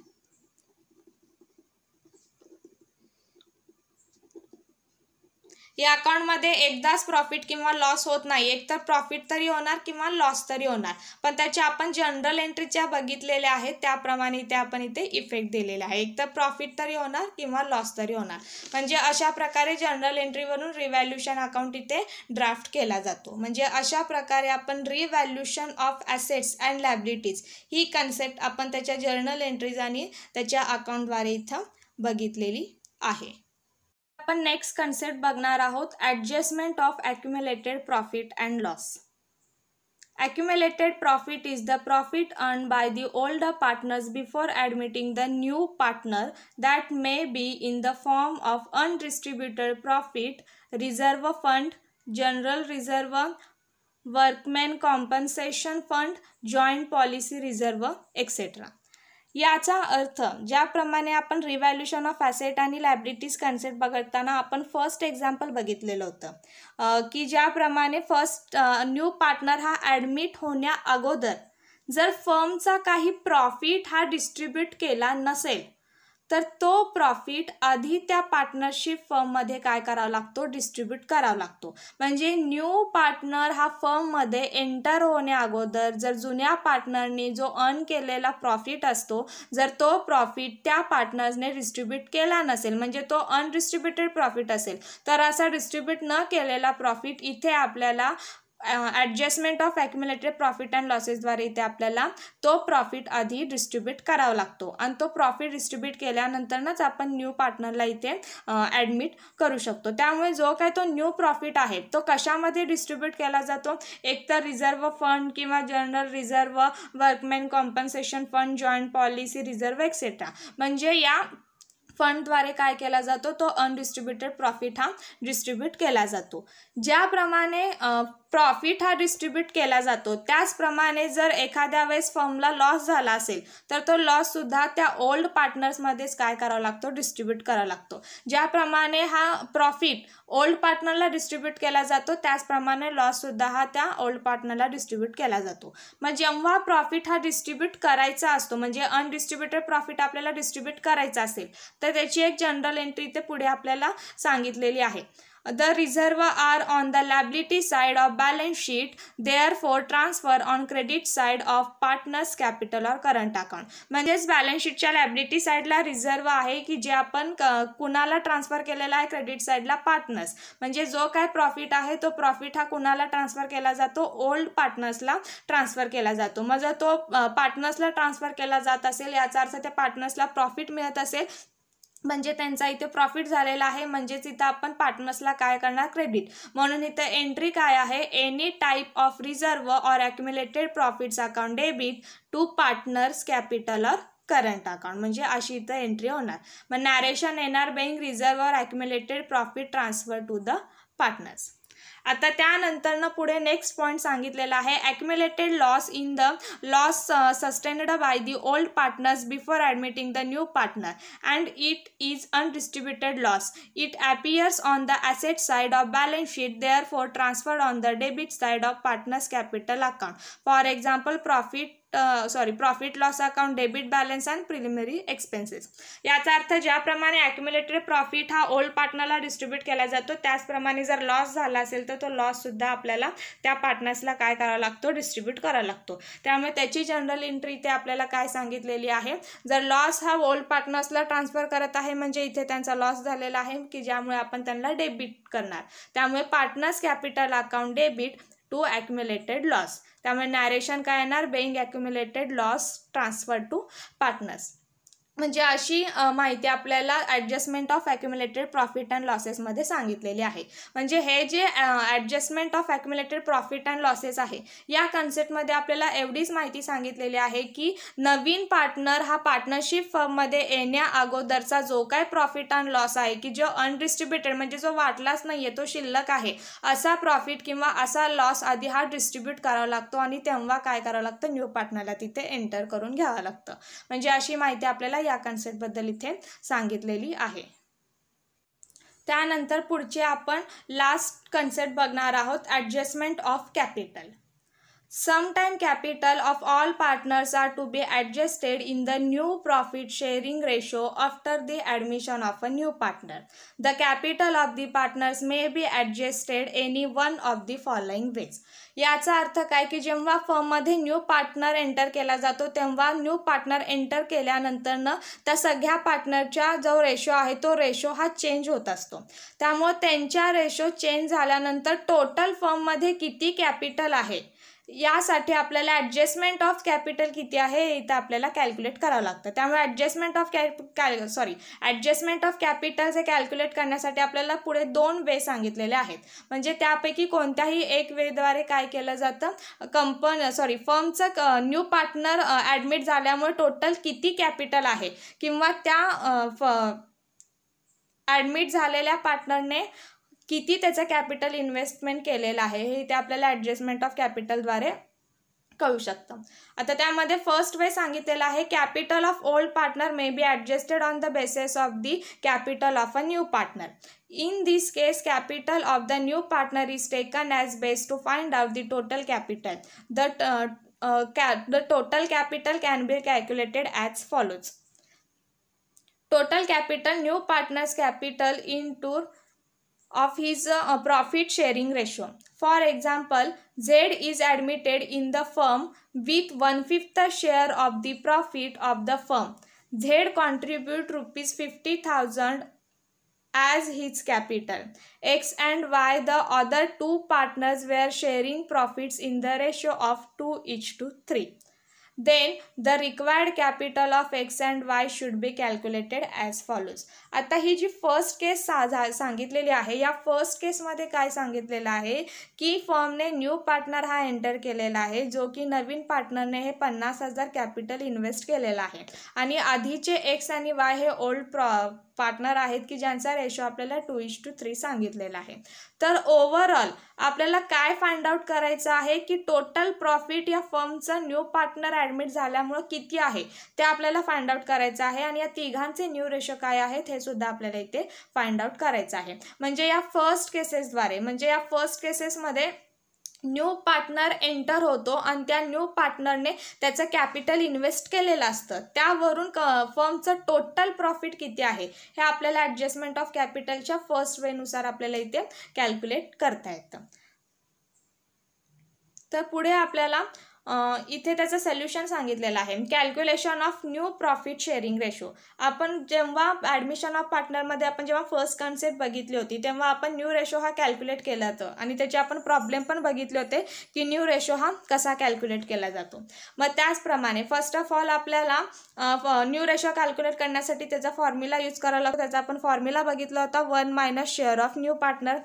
या अकाउंटमध्ये एकदाच प्रॉफिट किंवा लॉस होत नाही एकतर प्रॉफिट तरी होणार किंवा लॉस तरी होणार पण त्याच्या आपण जनरल एंट्री ज्या बघितलेल्या आहेत त्याप्रमाणे इथे आपण इथे इफेक्ट दिलेला आहे एकतर प्रॉफिट तरी होणार किंवा लॉस तरी होणार म्हणजे अशा प्रकारे जनरल एंट्रीवरून रिव्हॅल्युशन अकाउंट इथे ड्राफ्ट केला जातो म्हणजे अशा प्रकारे आपण revaluation of assets and liabilities ही कन्सेप्ट आपण त्याच्या जर्नल एंट्रीज आणि त्याच्या अकाउंटद्वारे इथं बघितलेली आहे आपण नेक्स्ट कन्सेप्ट बघणार आहोत adjustment of accumulated profit and loss accumulated profit is the profit earn by the old partners before admitting the new partner that may be in the form of undistributed profit reserve fund general reserve workman compensation fund joint policy reserve etcetera याचा अर्थ ज्याप्रमाणे आपण revaluation of asset आणि liabilities concept बघताना आपण first example बघितलेलं होतं की ज्याप्रमाणे फर्स्ट न्यू पार्टनर हा ॲडमिट होण्या अगोदर जर फर्मचा काही प्रॉफिट हा डिस्ट्रीब्यूट केला नसेल तर तो प्रॉफिट आधी त्या पार्टनरशिप फर्ममध्ये काय करावा लागतो डिस्ट्रीब्यूट करावा लागतो म्हणजे न्यू पार्टनर हा फर्ममध्ये एंटर होण्या अगोदर जर जुन्या पार्टनरनी जो अर्न केलेला प्रॉफिट असतो जर तो प्रॉफिट त्या पार्टनर्सने डिस्ट्रीब्यूट केला नसेल म्हणजे तो अनडिस्ट्रीब्युटेड प्रॉफिट असेल तर असा डिस्ट्रीब्यूट न केलेला प्रॉफिट इथे आपल्याला adjustment of accumulated profit and लॉसेसद्वारे इथे आपल्याला तो प्रॉफिट आधी डिस्ट्रीब्यूट करावा लागतो आणि तो प्रॉफिट डिस्ट्रीब्यूट केल्यानंतरच आपण न्यू पार्टनरला इथे ॲडमिट करू शकतो त्यामुळे जो काय तो न्यू प्रॉफिट आहे तो कशामध्ये डिस्ट्रीब्यूट केला जातो एकतर रिझर्व फंड किंवा general reserve workman compensation fund joint policy reserve etcetera म्हणजे या फंडद्वारे काय केला जातो तो अनडिस्ट्रीब्युटेड प्रॉफिट हा डिस्ट्रीब्यूट केला जातो ज्याप्रमाणे प्रॉफिट हा डिस्ट्रीब्यूट केला जातो त्याचप्रमाणे जर एखाद्या वेळेस फर्मला लॉस झाला असेल तर तो लॉससुद्धा त्या ओल्ड पार्टनर्समध्येच काय करावा लागतो डिस्ट्रीब्यूट करावा लागतो ज्याप्रमाणे हा प्रॉफिट ओल्ड पार्टनरला डिस्ट्रीब्यूट केला जातो त्याचप्रमाणे लॉससुद्धा हा त्या ओल्ड पार्टनरला डिस्ट्रीब्यूट केला जातो मग जेव्हा प्रॉफिट हा डिस्ट्रीब्यूट करायचा असतो म्हणजे अनडिस्ट्रीब्युटेड प्रॉफिट आपल्याला डिस्ट्रीब्यूट करायचा असेल तर त्याची एक जनरल एंट्री ते पुढे आपल्याला सांगितलेली आहे the reserve the on side of side sheet they there for transfer on credit side of partners capital or current account म्हणजेच बॅलन्स शीटच्या लायबिलिटी साईडला रिझर्व आहे की जे आपण कुणाला ट्रान्सफर केलेला आहे क्रेडिट साईडला पार्टनर्स म्हणजे जो काय प्रॉफिट आहे तो प्रॉफिट हा कुणाला ट्रान्सफर केला जातो ओल्ड पार्टनर्सला ट्रान्सफर केला जातो मग जर तो पार्टनर्सला ट्रान्सफर केला जात असेल याचा अर्थ त्या पार्टनर्सला प्रॉफिट मिळत असेल म्हणजे त्यांचा इथे प्रॉफिट झालेला आहे म्हणजेच इथं आपण पार्टनर्सला काय करणार क्रेडिट म्हणून इथं एंट्री काय आहे any type of reserve or accumulated profits account debit to partners capital or current account म्हणजे अशी इथं एंट्री होणार मग नॅरेशन येणार being reserve or accumulated profit transfer to the partners आता त्यानंतरनं पुढे नेक्स्ट पॉईंट सांगितलेला आहे accumulated loss in the loss sustained by the old partners before admitting the new partner and it is undistributed loss it appears on the asset side of balance sheet there for transferred on the debit side of partners capital account for example profit sorry profit loss account debit balance and preliminary expenses याचा अर्थ ज्याप्रमाणे accumulated profit हा old पार्टनरला distribute केला जातो त्याचप्रमाणे जर loss झाला असेल तर तो लॉससुद्धा आपल्याला त्या पार्टनर्सला काय करावा लागतो डिस्ट्रीब्यूट करावा लागतो त्यामुळे त्याची जनरल एंट्री इथे आपल्याला काय सांगितलेली आहे जर लॉस हा ओल्ड पार्टनर्सला ट्रान्सफर करत आहे म्हणजे इथे त्यांचा लॉस झालेला आहे की ज्यामुळे आपण त्यांना डेबिट करणार त्यामुळे partners capital account debit to accumulated loss त्यामुळे नॅरेशन काय येणार being accumulated loss transfer to partners म्हणजे अशी माहिती आपल्याला adjustment of accumulated profit and लॉसेसमध्ये सांगितलेली आहे म्हणजे हे जे adjustment of accumulated profit and losses आहे या कन्सेप्टमध्ये आपल्याला एवढीच माहिती सांगितलेली आहे की नवीन पार्टनर हा पार्टनरशिप फर्ममध्ये येण्या अगोदरचा जो काय प्रॉफिट अँड लॉस आहे की जो अनडिस्ट्रीब्युटेड म्हणजे जो वाटलाच नाही आहे तो शिल्लक आहे असा प्रॉफिट किंवा असा लॉस आधी हा डिस्ट्रीब्यूट करावा लागतो आणि तेव्हा काय करावं लागतं न्यू पार्टनरला तिथे एंटर करून घ्यावं लागतं म्हणजे अशी माहिती आपल्याला या कन्सेप्टबद्दल इथे सांगितलेली आहे त्यानंतर पुढचे आपण लास्ट कन्सेप्ट बघणार आहोत adjustment of capital Sometime capital of all partners are to be adjusted in the new profit sharing ratio after the admission of a new partner. The capital of the partners may be adjusted any one of the following ways. याचा अर्थ काय की जेव्हा फर्ममध्ये new partner enter केला जातो तेव्हा new partner enter केल्यानंतरनं त्या सगळ्या पार्टनरचा जो रेशो आहे तो रेशो हा चेंज होत असतो त्यामुळे त्यांच्या रेशो चेंज झाल्यानंतर टोटल फर्ममध्ये किती कॅपिटल आहे यासाठी आपल्याला ॲडजस्टमेंट ऑफ कॅपिटल किती आहे इथं आपल्याला कॅल्क्युलेट करावं लागतं त्यामुळे ॲडजस्टमेंट ऑफ कॅ सॉरी ॲडजस्टमेंट ऑफ कॅपिटल हे कॅल्क्युलेट करण्यासाठी आपल्याला पुढे दोन वे सांगितलेले आहेत म्हणजे त्यापैकी कोणत्याही एक वेद्वारे काय केलं जातं कंपन सॉरी फर्मचं न्यू पार्टनर ॲडमिट झाल्यामुळे टोटल किती कॅपिटल आहे किंवा त्या ॲडमिट झालेल्या पार्टनरने किती त्याचा कॅपिटल इन्व्हेस्टमेंट केलेला आहे हे ते आपल्याला ॲडजस्टमेंट ऑफ कॅपिटलद्वारे कळू शकतं आता त्यामध्ये फर्स्ट वे सांगितलेलं आहे capital of old partner may be adjusted on the basis of the capital of a new partner in this case capital of the new partner is taken as base to find out the total capital the the total capital can be calculated as follows total capital new partners capital into of his uh, uh, profit sharing ratio. For example, Z is admitted in the firm with one-fifth share of the profit of the firm. Z contribute rupees 50,000 as his capital. X and Y the other two partners were sharing profits in the ratio of 2 each to 3. Then the required capital of X and Y should be calculated as follows आता ही जी first केस सा सांगितलेली आहे या first केसमध्ये काय सांगितलेलं आहे की फर्मने न्यू पार्टनर हा एंटर केलेला आहे जो की नवीन पार्टनरने हे पन्नास हजार कॅपिटल इन्व्हेस्ट केलेलं आहे आणि आधीचे एक्स आणि वाय हे ओल्ड प्रॉ पार्टनर आहेत की ज्यांचा रेशो आपल्याला टू इश टू थ्री सांगितलेला आहे तर ओव्हरऑल आपल्याला काय फाइंड आउट करायचं आहे की टोटल प्रॉफिट या फर्मचा न्यू पार्टनर ॲडमिट झाल्यामुळं किती आहे ते आपल्याला फाइंड आउट करायचं आहे आणि या तिघांचे न्यू रेशो काय आहेत हे सुद्धा आपल्याला इथे फाइंड आउट करायचं आहे म्हणजे या फर्स्ट केसेसद्वारे म्हणजे या फर्स्ट केसेसमध्ये न्यू पार्टनर एंटर होतो आणि त्या न्यू पार्टनरने त्याचं कॅपिटल इन्व्हेस्ट केलेलं असतं त्यावरून क फर्मचं टोटल प्रॉफिट किती आहे हे आपल्याला ॲडजस्टमेंट ऑफ कॅपिटलच्या फर्स्ट वेनुसार आपल्याला इथे कॅल्क्युलेट करता येतं तर पुढे आपल्याला इथे त्याचं सोल्युशन सांगितलेलं आहे calculation of new profit sharing ratio आपण जेव्हा ॲडमिशन ऑफ पार्टनरमध्ये आपण जेव्हा फर्स्ट कन्सेप्ट बघितली होती तेव्हा आपण न्यू रेशो हा कॅल्क्युलेट केला होतं आणि त्याचे आपण प्रॉब्लेम पण बघितले होते की न्यू रेशो हा कसा कॅल्क्युलेट केला जातो मग त्याचप्रमाणे फर्स्ट ऑफ ऑल आपल्याला न्यू रेशो कॅल्क्युलेट करण्यासाठी त्याचा फॉर्म्युला यूज करावा लागतो त्याचा आपण फॉर्म्युला बघितला होता one minus share of new partner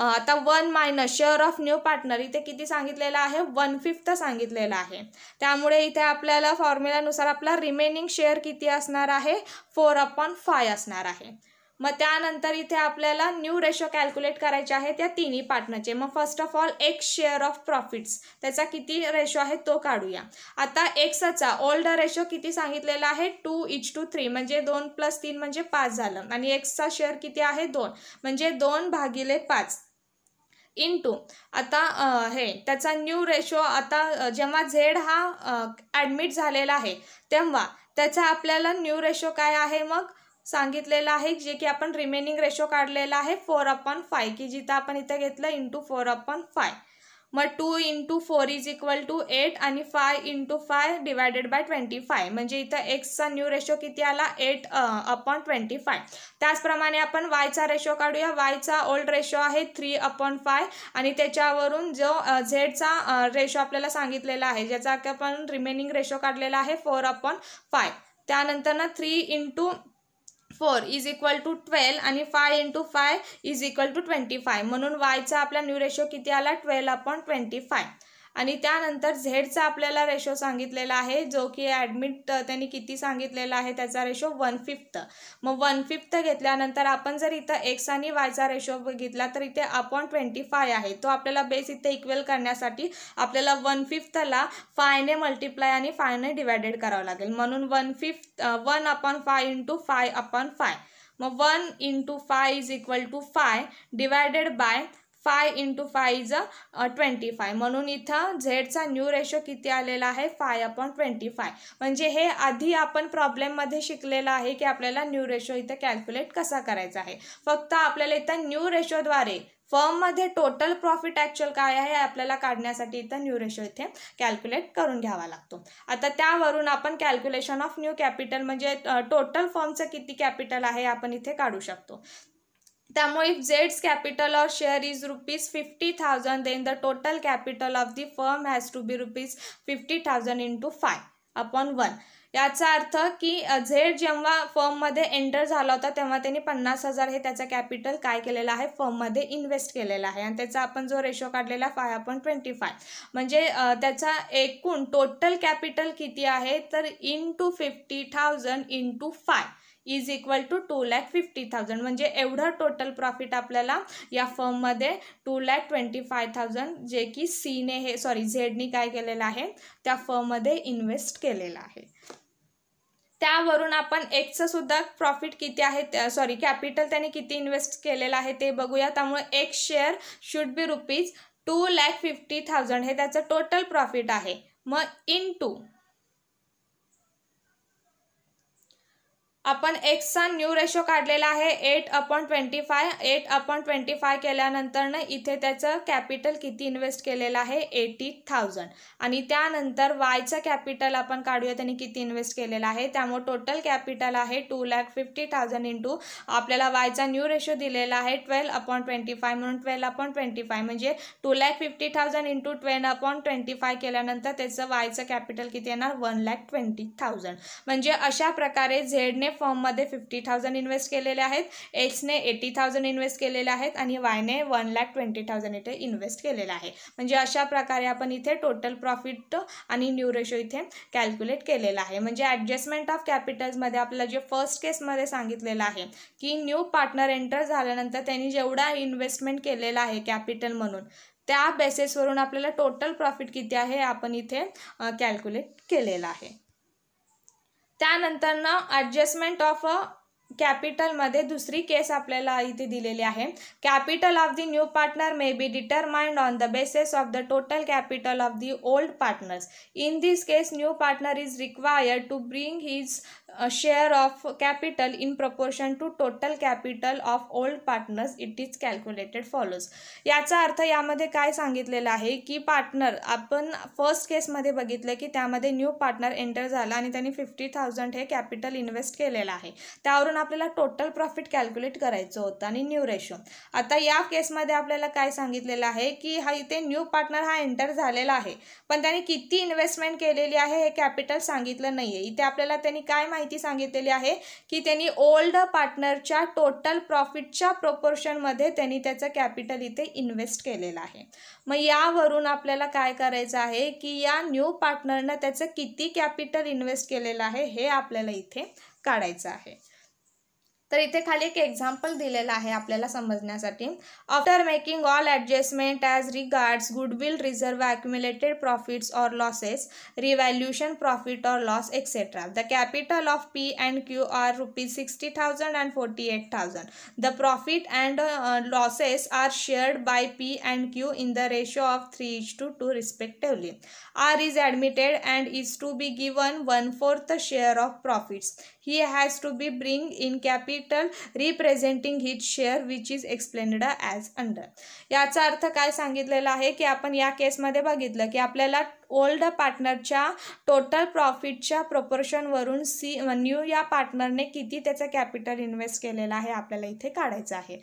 आता one minus share of new partner इथे किती सांगितलेलं आहे वन फिफ्थ सांगितलेलं आहे त्यामुळे इथे आपल्याला फॉर्म्युलानुसार आपला रिमेनिंग शेअर किती असणार आहे फोर अपॉन फाय असणार आहे मग त्यानंतर इथे आपल्याला न्यू रेशो कॅल्क्युलेट करायचे आहे त्या तिन्ही पार्टनरचे मग first of all X share of profits त्याचा किती रेशो आहे तो काढूया आता एक्सचा ओल्ड रेशो किती सांगितलेला आहे टू इच टू थ्री म्हणजे दोन प्लस तीन म्हणजे पाच झालं आणि एक्सचा शेअर किती आहे दोन म्हणजे दोन भागिले पाच इन टू आता हे त्याचा न्यू रेशो आता जेव्हा झेड हा ॲडमिट झालेला आहे तेव्हा त्याचा आपल्याला न्यू रेशो काय आहे मग सांगितलेलं आहे जे की आपण रिमेनिंग रेशो काढलेला आहे फोर अपॉन फाय की जिथं आपण इथं घेतलं इंटू फोर अपॉन फाय मग two into four is equal to eight आणि five into five divided by twenty five म्हणजे इथं एक्सचा न्यू रेशो किती आला एट अपॉन ट्वेंटी फाय त्याचप्रमाणे आपण वायचा रेशो काढूया वायचा ओल्ड रेशो आहे थ्री अपॉन फाय आणि त्याच्यावरून जो झेडचा रेशो आपल्याला सांगितलेला आहे ज्याचा की आपण रिमेनिंग रेशो काढलेला आहे फोर अपॉन फाय त्यानंतर ना three into four is equal to twelve आणि five into five is equal to twenty five म्हणून वायचा आपला न्यू रेशो किती आला ट्वेल्व अपॉन ट्वेंटी फाय आणि त्यानंतर झेडचा आपल्याला रेशो सांगितलेला आहे जो की ॲडमिट त्यांनी किती सांगितलेला आहे त्याचा रेशो वन फिफ्थ मग वन फिफ्थ घेतल्यानंतर आपण जर इथं एक्स आणि वायचा रेशो बघितला तर इथे अपॉन ट्वेंटी फाय आहे तो आपल्याला बेस इथे इक्वेल करण्यासाठी आपल्याला वन फिफ्थला फायने मल्टिप्लाय आणि फायने डिवायडेड करावं लागेल म्हणून one fifth one upon five into five upon five मग one into five is equal to five divided by five into five is twenty five म्हणून इथं झेडचा न्यू रेशो किती आलेला आहे फाय अपॉन ट्वेंटी फाय म्हणजे हे आधी आपण प्रॉब्लेममध्ये शिकलेलं आहे की आपल्याला न्यू रेशो इथं कॅल्क्युलेट कसा करायचा आहे फक्त आपल्याला इथं न्यू रेशोद्वारे फर्ममध्ये टोटल प्रॉफिट ॲक्च्युअल काय आहे आपल्याला काढण्यासाठी इथं न्यू रेशो इथे कॅल्क्युलेट करून घ्यावा लागतो आता त्यावरून आपण कॅल्क्युलेशन ऑफ न्यू कॅपिटल म्हणजे टोटल फर्मचं किती कॅपिटल आहे आपण इथे काढू शकतो त्यामुळे झेड्स capital share share rupees rupees fifty then 50,000, the total capital the firm firm has be rupees rupees fifty 50,000 two five upon one याचा अर्थ की झेड जेव्हा फर्ममध्ये एंटर झाला होता तेव्हा त्यांनी पन्नास हजार हे त्याचा कॅपिटल काय केलेलं आहे फर्ममध्ये इन्व्हेस्ट केलेला आहे आणि त्याचा आपण जो रेशो काढलेला फाय अपॉन ट्वेंटी फाय म्हणजे त्याचा एकूण टोटल कॅपिटल किती आहे तर into fifty thousand into five is equal to two lakh fifty thousand म्हणजे एवढं टोटल प्रॉफिट आपल्याला या फर्ममध्ये two lakh twenty five thousand जे की सीने हे सॉरी झेडनी काय केलेलं आहे त्या फर्ममध्ये इन्व्हेस्ट केलेलं आहे त्यावरून आपण एक्सचंसुद्धा सुद्धा प्रॉफिट किती आहे सॉरी कॅपिटल त्याने किती इन्व्हेस्ट केलेलं आहे ते बघूया त्यामुळे एक share should be rupees two lakh fifty thousand हे त्याचं टोटल प्रॉफिट आहे मग इन टू आपण एक्सचा न्यू रेशो काढलेला आहे eight upon twenty five eight upon twenty five केल्यानंतरनं इथे त्याचं कॅपिटल किती इन्व्हेस्ट केलेलं आहे एटी थाउजंड आणि त्यानंतर वायचं कॅपिटल आपण काढूया त्यांनी किती इन्व्हेस्ट केलेलं आहे त्यामुळे टोटल कॅपिटल आहे two lakh fifty thousand into आपल्याला वायचा न्यू रेशो दिलेला आहे ट्वेल्व अपॉन ट्वेंटी फाय म्हणून ट्वेल्व अपॉन ट्वेंटी फाय म्हणजे two lakh fifty thousand into twelve upon twenty five केल्यानंतर त्याचं वायचं कॅपिटल किती येणार वन लॅक ट्वेंटी थाउजंड म्हणजे अशा प्रकारे झेडने फॉर्ममध्ये फिफ्टी थाउजंड इन्व्हेस्ट केलेले आहेत एक्सने एटी थाउजंड इन्व्हेस्ट केलेले आहेत आणि वायने वन लॅक ट्वेंटी थाउजंड इथे इन्व्हेस्ट केलेलं आहे म्हणजे अशा प्रकारे आपण इथे टोटल प्रॉफिट आणि न्यू रेशो इथे कॅल्क्युलेट केलेला आहे म्हणजे ॲडजस्टमेंट ऑफ कॅपिटल्समध्ये आपल्याला जे फर्स्ट केसमध्ये सांगितलेलं आहे की न्यू पार्टनर एंटर झाल्यानंतर त्यांनी जेवढा इन्व्हेस्टमेंट केलेला आहे कॅपिटल म्हणून त्या बेसेसवरून आपल्याला टोटल प्रॉफिट किती आहे आपण इथे कॅल्क्युलेट केलेलं आहे त्यानंतर ना ॲडजस्टमेंट ऑफ अ कॅपिटलमध्ये दुसरी केस आपल्याला इथे दिलेली आहे capital of the new partner may be determined on the basis of the total capital of the old partners in this case new partner is required to bring his share of capital in proportion to total capital of old partners it is calculated follows याचा अर्थ यामध्ये काय सांगितलेलं आहे की partner आपण first केसमध्ये बघितलं की त्यामध्ये न्यू पार्टनर एंटर झाला आणि त्यांनी फिफ्टी थाउजंड हे कॅपिटल इन्व्हेस्ट केलेलं आहे त्यावरून आपल्याला टोटल प्रॉफिट कॅल्क्युलेट करायचं होतं आणि न्यू रेशो आता या केसमध्ये आपल्याला काय सांगितलेलं आहे की हा इथे न्यू पार्टनर हा एंटर झालेला आहे पण त्यांनी किती इन्व्हेस्टमेंट केलेली आहे हे कॅपिटल सांगितलं नाही आहे इथे आपल्याला त्यांनी काय माहिती माहिती सांगितलेली आहे की त्यांनी ओल्ड पार्टनरच्या टोटल प्रॉफिटच्या प्रोपोर्शनमध्ये त्यांनी त्याचं कॅपिटल इथे इन्व्हेस्ट केलेलं आहे मग यावरून आपल्याला काय करायचं आहे की या न्यू पार्टनरनं त्याचं किती कॅपिटल इन्व्हेस्ट केलेलं आहे हे आपल्याला इथे काढायचं आहे तर इथे खाली एक एक्झाम्पल दिलेला आहे आपल्याला समजण्यासाठी after making all adjustment as regards goodwill reserve accumulated profits or losses revaluation profit or loss etcetera the capital of P and Q are rupees sixty thousand and forty eight thousand the profit and losses are shared by P and Q in the ratio of three is to two respectively R is admitted and is to be given one fourth share of profits he has to be bring in capital representing his share which is explained as under याचा अर्थ काय सांगितलेला आहे की आपण या केसमध्ये बघितलं की आपल्याला ओल्ड पार्टनरच्या टोटल प्रॉफिटच्या प्रोपोर्शनवरून सी न्यू या पार्टनरने किती त्याचा कॅपिटल इन्व्हेस्ट केलेला आहे आपल्याला इथे काढायचं आहे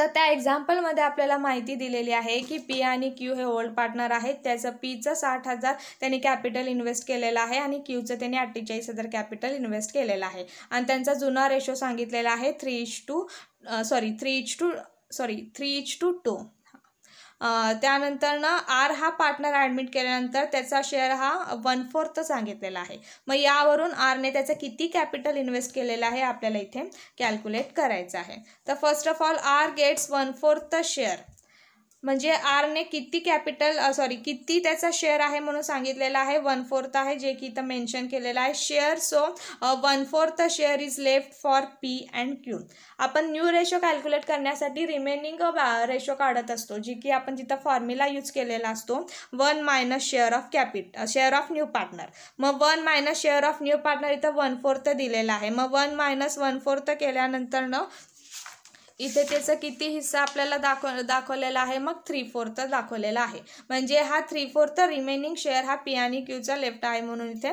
तर त्या एक्झाम्पलमध्ये आपल्याला माहिती दिलेली आहे की पी आणि क्यू हे ओल्ड पार्टनर आहेत त्याचं पीचं साठ हजार त्यांनी कॅपिटल इन्व्हेस्ट केलेलं आहे आणि क्यूचं त्यांनी अठ्ठेचाळीस हजार कॅपिटल इन्व्हेस्ट केलेलं आहे आणि त्यांचा जुना रेशो सांगितलेला आहे three is to sorry three is to sorry three is to two त्यानंतर ना आर हा पार्टनर ॲडमिट केल्यानंतर त्याचा शेअर हा वन फोर्थ सांगितलेला आहे मग यावरून आरने त्याचं किती कॅपिटल इन्व्हेस्ट केलेलं आहे आपल्याला इथे कॅल्क्युलेट करायचं आहे तर first of all R gets one fourth share म्हणजे आरने किती कॅपिटल सॉरी किती त्याचा शेअर आहे म्हणून सांगितलेला आहे वन फोर्थ आहे जे की इथं मेन्शन केलेलं आहे share so one fourth share is left for P and Q आपण न्यू रेशो कॅल्क्युलेट करण्यासाठी रिमेनिंग रेशो काढत असतो जी की आपण जिथं फॉर्म्युला यूज केलेला असतो one minus share of capital share of new partner मग one minus share of new partner इथं वन फोर्थ दिलेला आहे मग वन मायनस वन फोर्थ केल्यानंतरनं इथे त्याचा किती हिस्सा आपल्याला दाखव दाखवलेला आहे मग थ्री फोर्थ दाखवलेला आहे म्हणजे हा थ्री फोर्थ रिमेनिंग शेअर हा पी आणि क्यूचा लेफ्ट आहे म्हणून इथे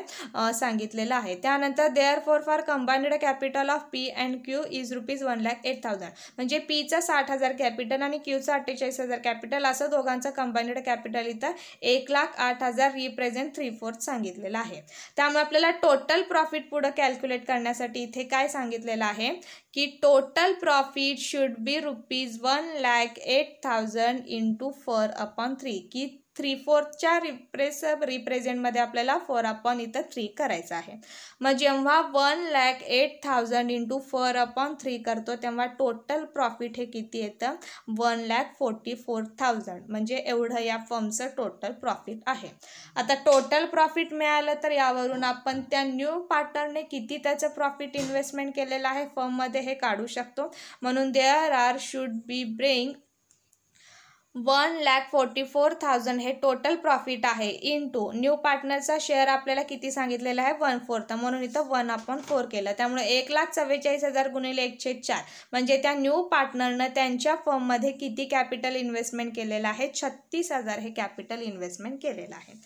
सांगितलेला आहे त्यानंतर therefore for combined capital of P and Q is rupees one lakh eight thousand म्हणजे पीचा साठ हजार कॅपिटल आणि क्यूचा अठ्ठेचाळीस हजार कॅपिटल असं दोघांचं कंबाईंड कॅपिटल इथं एक लाख आठ हजार रिप्रेझेंट थ्री फोर्थ सांगितलेलं आहे त्यामुळे आपल्याला टोटल प्रॉफिट पुढं कॅल्क्युलेट करण्यासाठी इथे काय सांगितलेलं आहे की total profit should be rupees one lakh eight thousand into four upon three की थ्री फोर्थच्या रिप्रेस रिप्रेझेंटमध्ये आपल्याला फोर अपॉन इथं थ्री करायचं आहे मग जेव्हा one lakh eight thousand into four upon three करतो तेव्हा टोटल प्रॉफिट हे किती येतं one lakh forty four thousand म्हणजे एवढं या फर्मचं टोटल प्रॉफिट आहे आता टोटल प्रॉफिट मिळालं तर यावरून आपण त्या न्यू पार्टनरने किती त्याचं प्रॉफिट इन्व्हेस्टमेंट केलेलं आहे फर्ममध्ये हे काढू शकतो म्हणून there R should be bring one lakh forty four thousand हे टोटल प्रॉफिट आहे इन टू न्यू पार्टनरचा शेअर आपल्याला किती सांगितलेला आहे वन फोर्थ म्हणून इथं वन अपॉन फोर केलं त्यामुळे एक लाख चव्वेचाळीस हजार गुणिले एकशे चार म्हणजे त्या न्यू पार्टनरनं त्यांच्या फर्ममध्ये किती कॅपिटल इन्व्हेस्टमेंट केलेलं आहे छत्तीस हजार हे कॅपिटल इन्व्हेस्टमेंट केलेलं आहे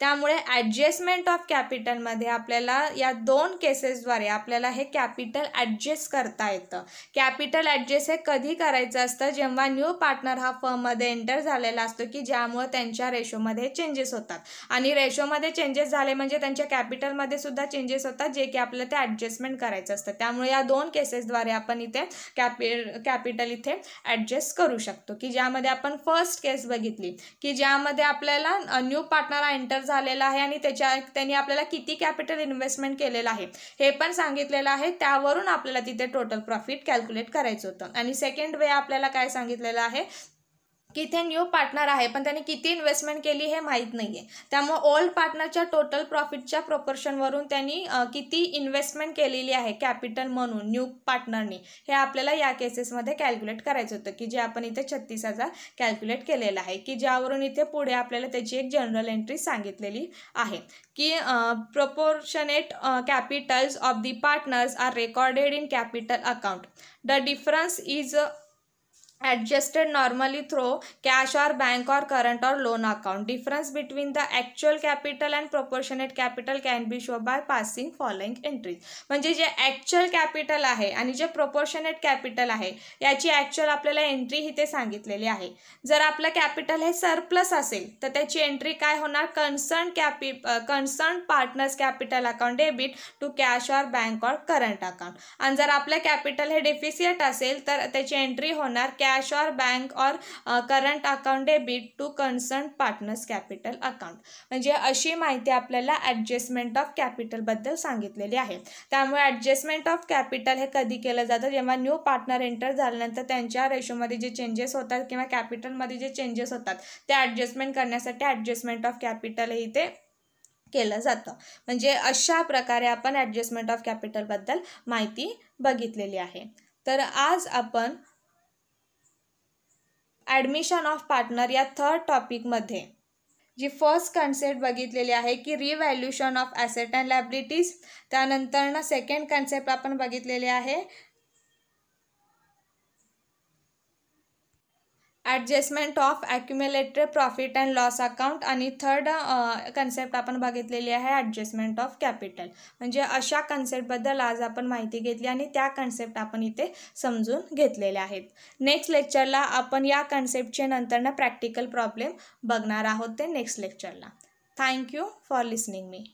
त्यामुळे ॲडजस्टमेंट ऑफ कॅपिटलमध्ये आपल्याला या दोन केसेसद्वारे आपल्याला हे कॅपिटल ॲडजस्ट करता येतं कॅपिटल ॲडजस्ट हे कधी करायचं असतं जेव्हा न्यू पार्टनर हा फर्ममध्ये एंटर झालेला असतो की ज्यामुळे त्यांच्या रेशोमध्ये चेंजेस होतात आणि रेशोमध्ये चेंजेस झाले म्हणजे त्यांच्या कॅपिटलमध्ये सुद्धा चेंजेस होतात जे की आपल्याला ते ॲडजस्टमेंट करायचं असतं त्यामुळे या दोन केसेसद्वारे आपण इथे कॅपि कॅपिटल इथे ॲडजस्ट करू शकतो की ज्यामध्ये आपण फर्स्ट केस बघितली की ज्यामध्ये आपल्याला न्यू पार्टनर एंटर झालेला आहे आणि त्याच्या त्यांनी आपल्याला किती कॅपिटल इन्व्हेस्टमेंट केलेलं आहे हे पण सांगितलेलं आहे त्यावरून आपल्याला तिथे टोटल प्रॉफिट कॅल्क्युलेट करायचं होतं आणि सेकंड वे आपल्याला काय सांगितलेलं आहे इथे न्यू पार्टनर आहे पण त्यांनी किती इन्व्हेस्टमेंट केली हे माहीत नाही आहे त्यामुळे ओल्ड पार्टनरच्या टोटल प्रॉफिटच्या प्रोपोर्शनवरून त्यांनी किती इन्व्हेस्टमेंट केलेली आहे कॅपिटल म्हणून न्यू पार्टनरनी हे आपल्याला या केसेसमध्ये कॅल्क्युलेट करायचं होतं की जे आपण इथे छत्तीस हजार कॅल्क्युलेट केलेलं आहे की ज्यावरून इथे पुढे आपल्याला त्याची एक जनरल एंट्री सांगितलेली आहे की proportionate capitals of the partners are recorded in capital account the difference is adjusted normally through cash or bank or current or loan account difference between the actual capital and proportionate capital can be show by passing following entry म्हणजे जे actual capital आहे आणि जे proportionate capital आहे याची actual आपल्याला entry ही सांगितलेली आहे जर आपलं कॅपिटल हे सरप्लस असेल तर त्याची एंट्री काय होणार concern capital concern partners capital account debit to cash or bank or current account आणि जर आपलं कॅपिटल हे डेफिसिएट असेल तर त्याची एंट्री होणार cash or bank or current account debit to concern partners capital account म्हणजे अशी माहिती आपल्याला ॲडजस्टमेंट ऑफ कॅपिटलबद्दल सांगितलेली आहे त्यामुळे ॲडजस्टमेंट ऑफ कॅपिटल हे कधी केलं जातं जेव्हा न्यू पार्टनर एंटर झाल्यानंतर त्यांच्या रेशोमध्ये जे चेंजेस होतात किंवा कॅपिटलमध्ये जे चेंजेस होतात ते ॲडजस्टमेंट करण्यासाठी ॲडजस्टमेंट ऑफ कॅपिटल हे इथे केलं जातं म्हणजे अशा प्रकारे आपण ॲडजस्टमेंट ऑफ कॅपिटलबद्दल माहिती बघितलेली आहे तर आज आपण ॲडमिशन ऑफ पार्टनर या थर्ड टॉपिकमध्ये जी फर्स्ट कन्सेप्ट बघितलेली आहे की revaluation of asset and liabilities त्यानंतरनं सेकंड कन्सेप्ट आपण बघितलेले आहे adjustment of accumulated profit and loss account आणि थर्ड कन्सेप्ट आपण बघितलेली आहे ॲडजस्टमेंट ऑफ कॅपिटल म्हणजे अशा कन्सेप्टबद्दल आज आपण माहिती घेतली आणि त्या कन्सेप्ट आपण इथे समजून घेतलेल्या आहेत नेक्स्ट लेक्चरला आपण या कन्सेप्टचे नंतरनं प्रॅक्टिकल प्रॉब्लेम बघणार आहोत ते नेक्स्ट लेक्चरला थँक्यू फॉर लिसनिंग मी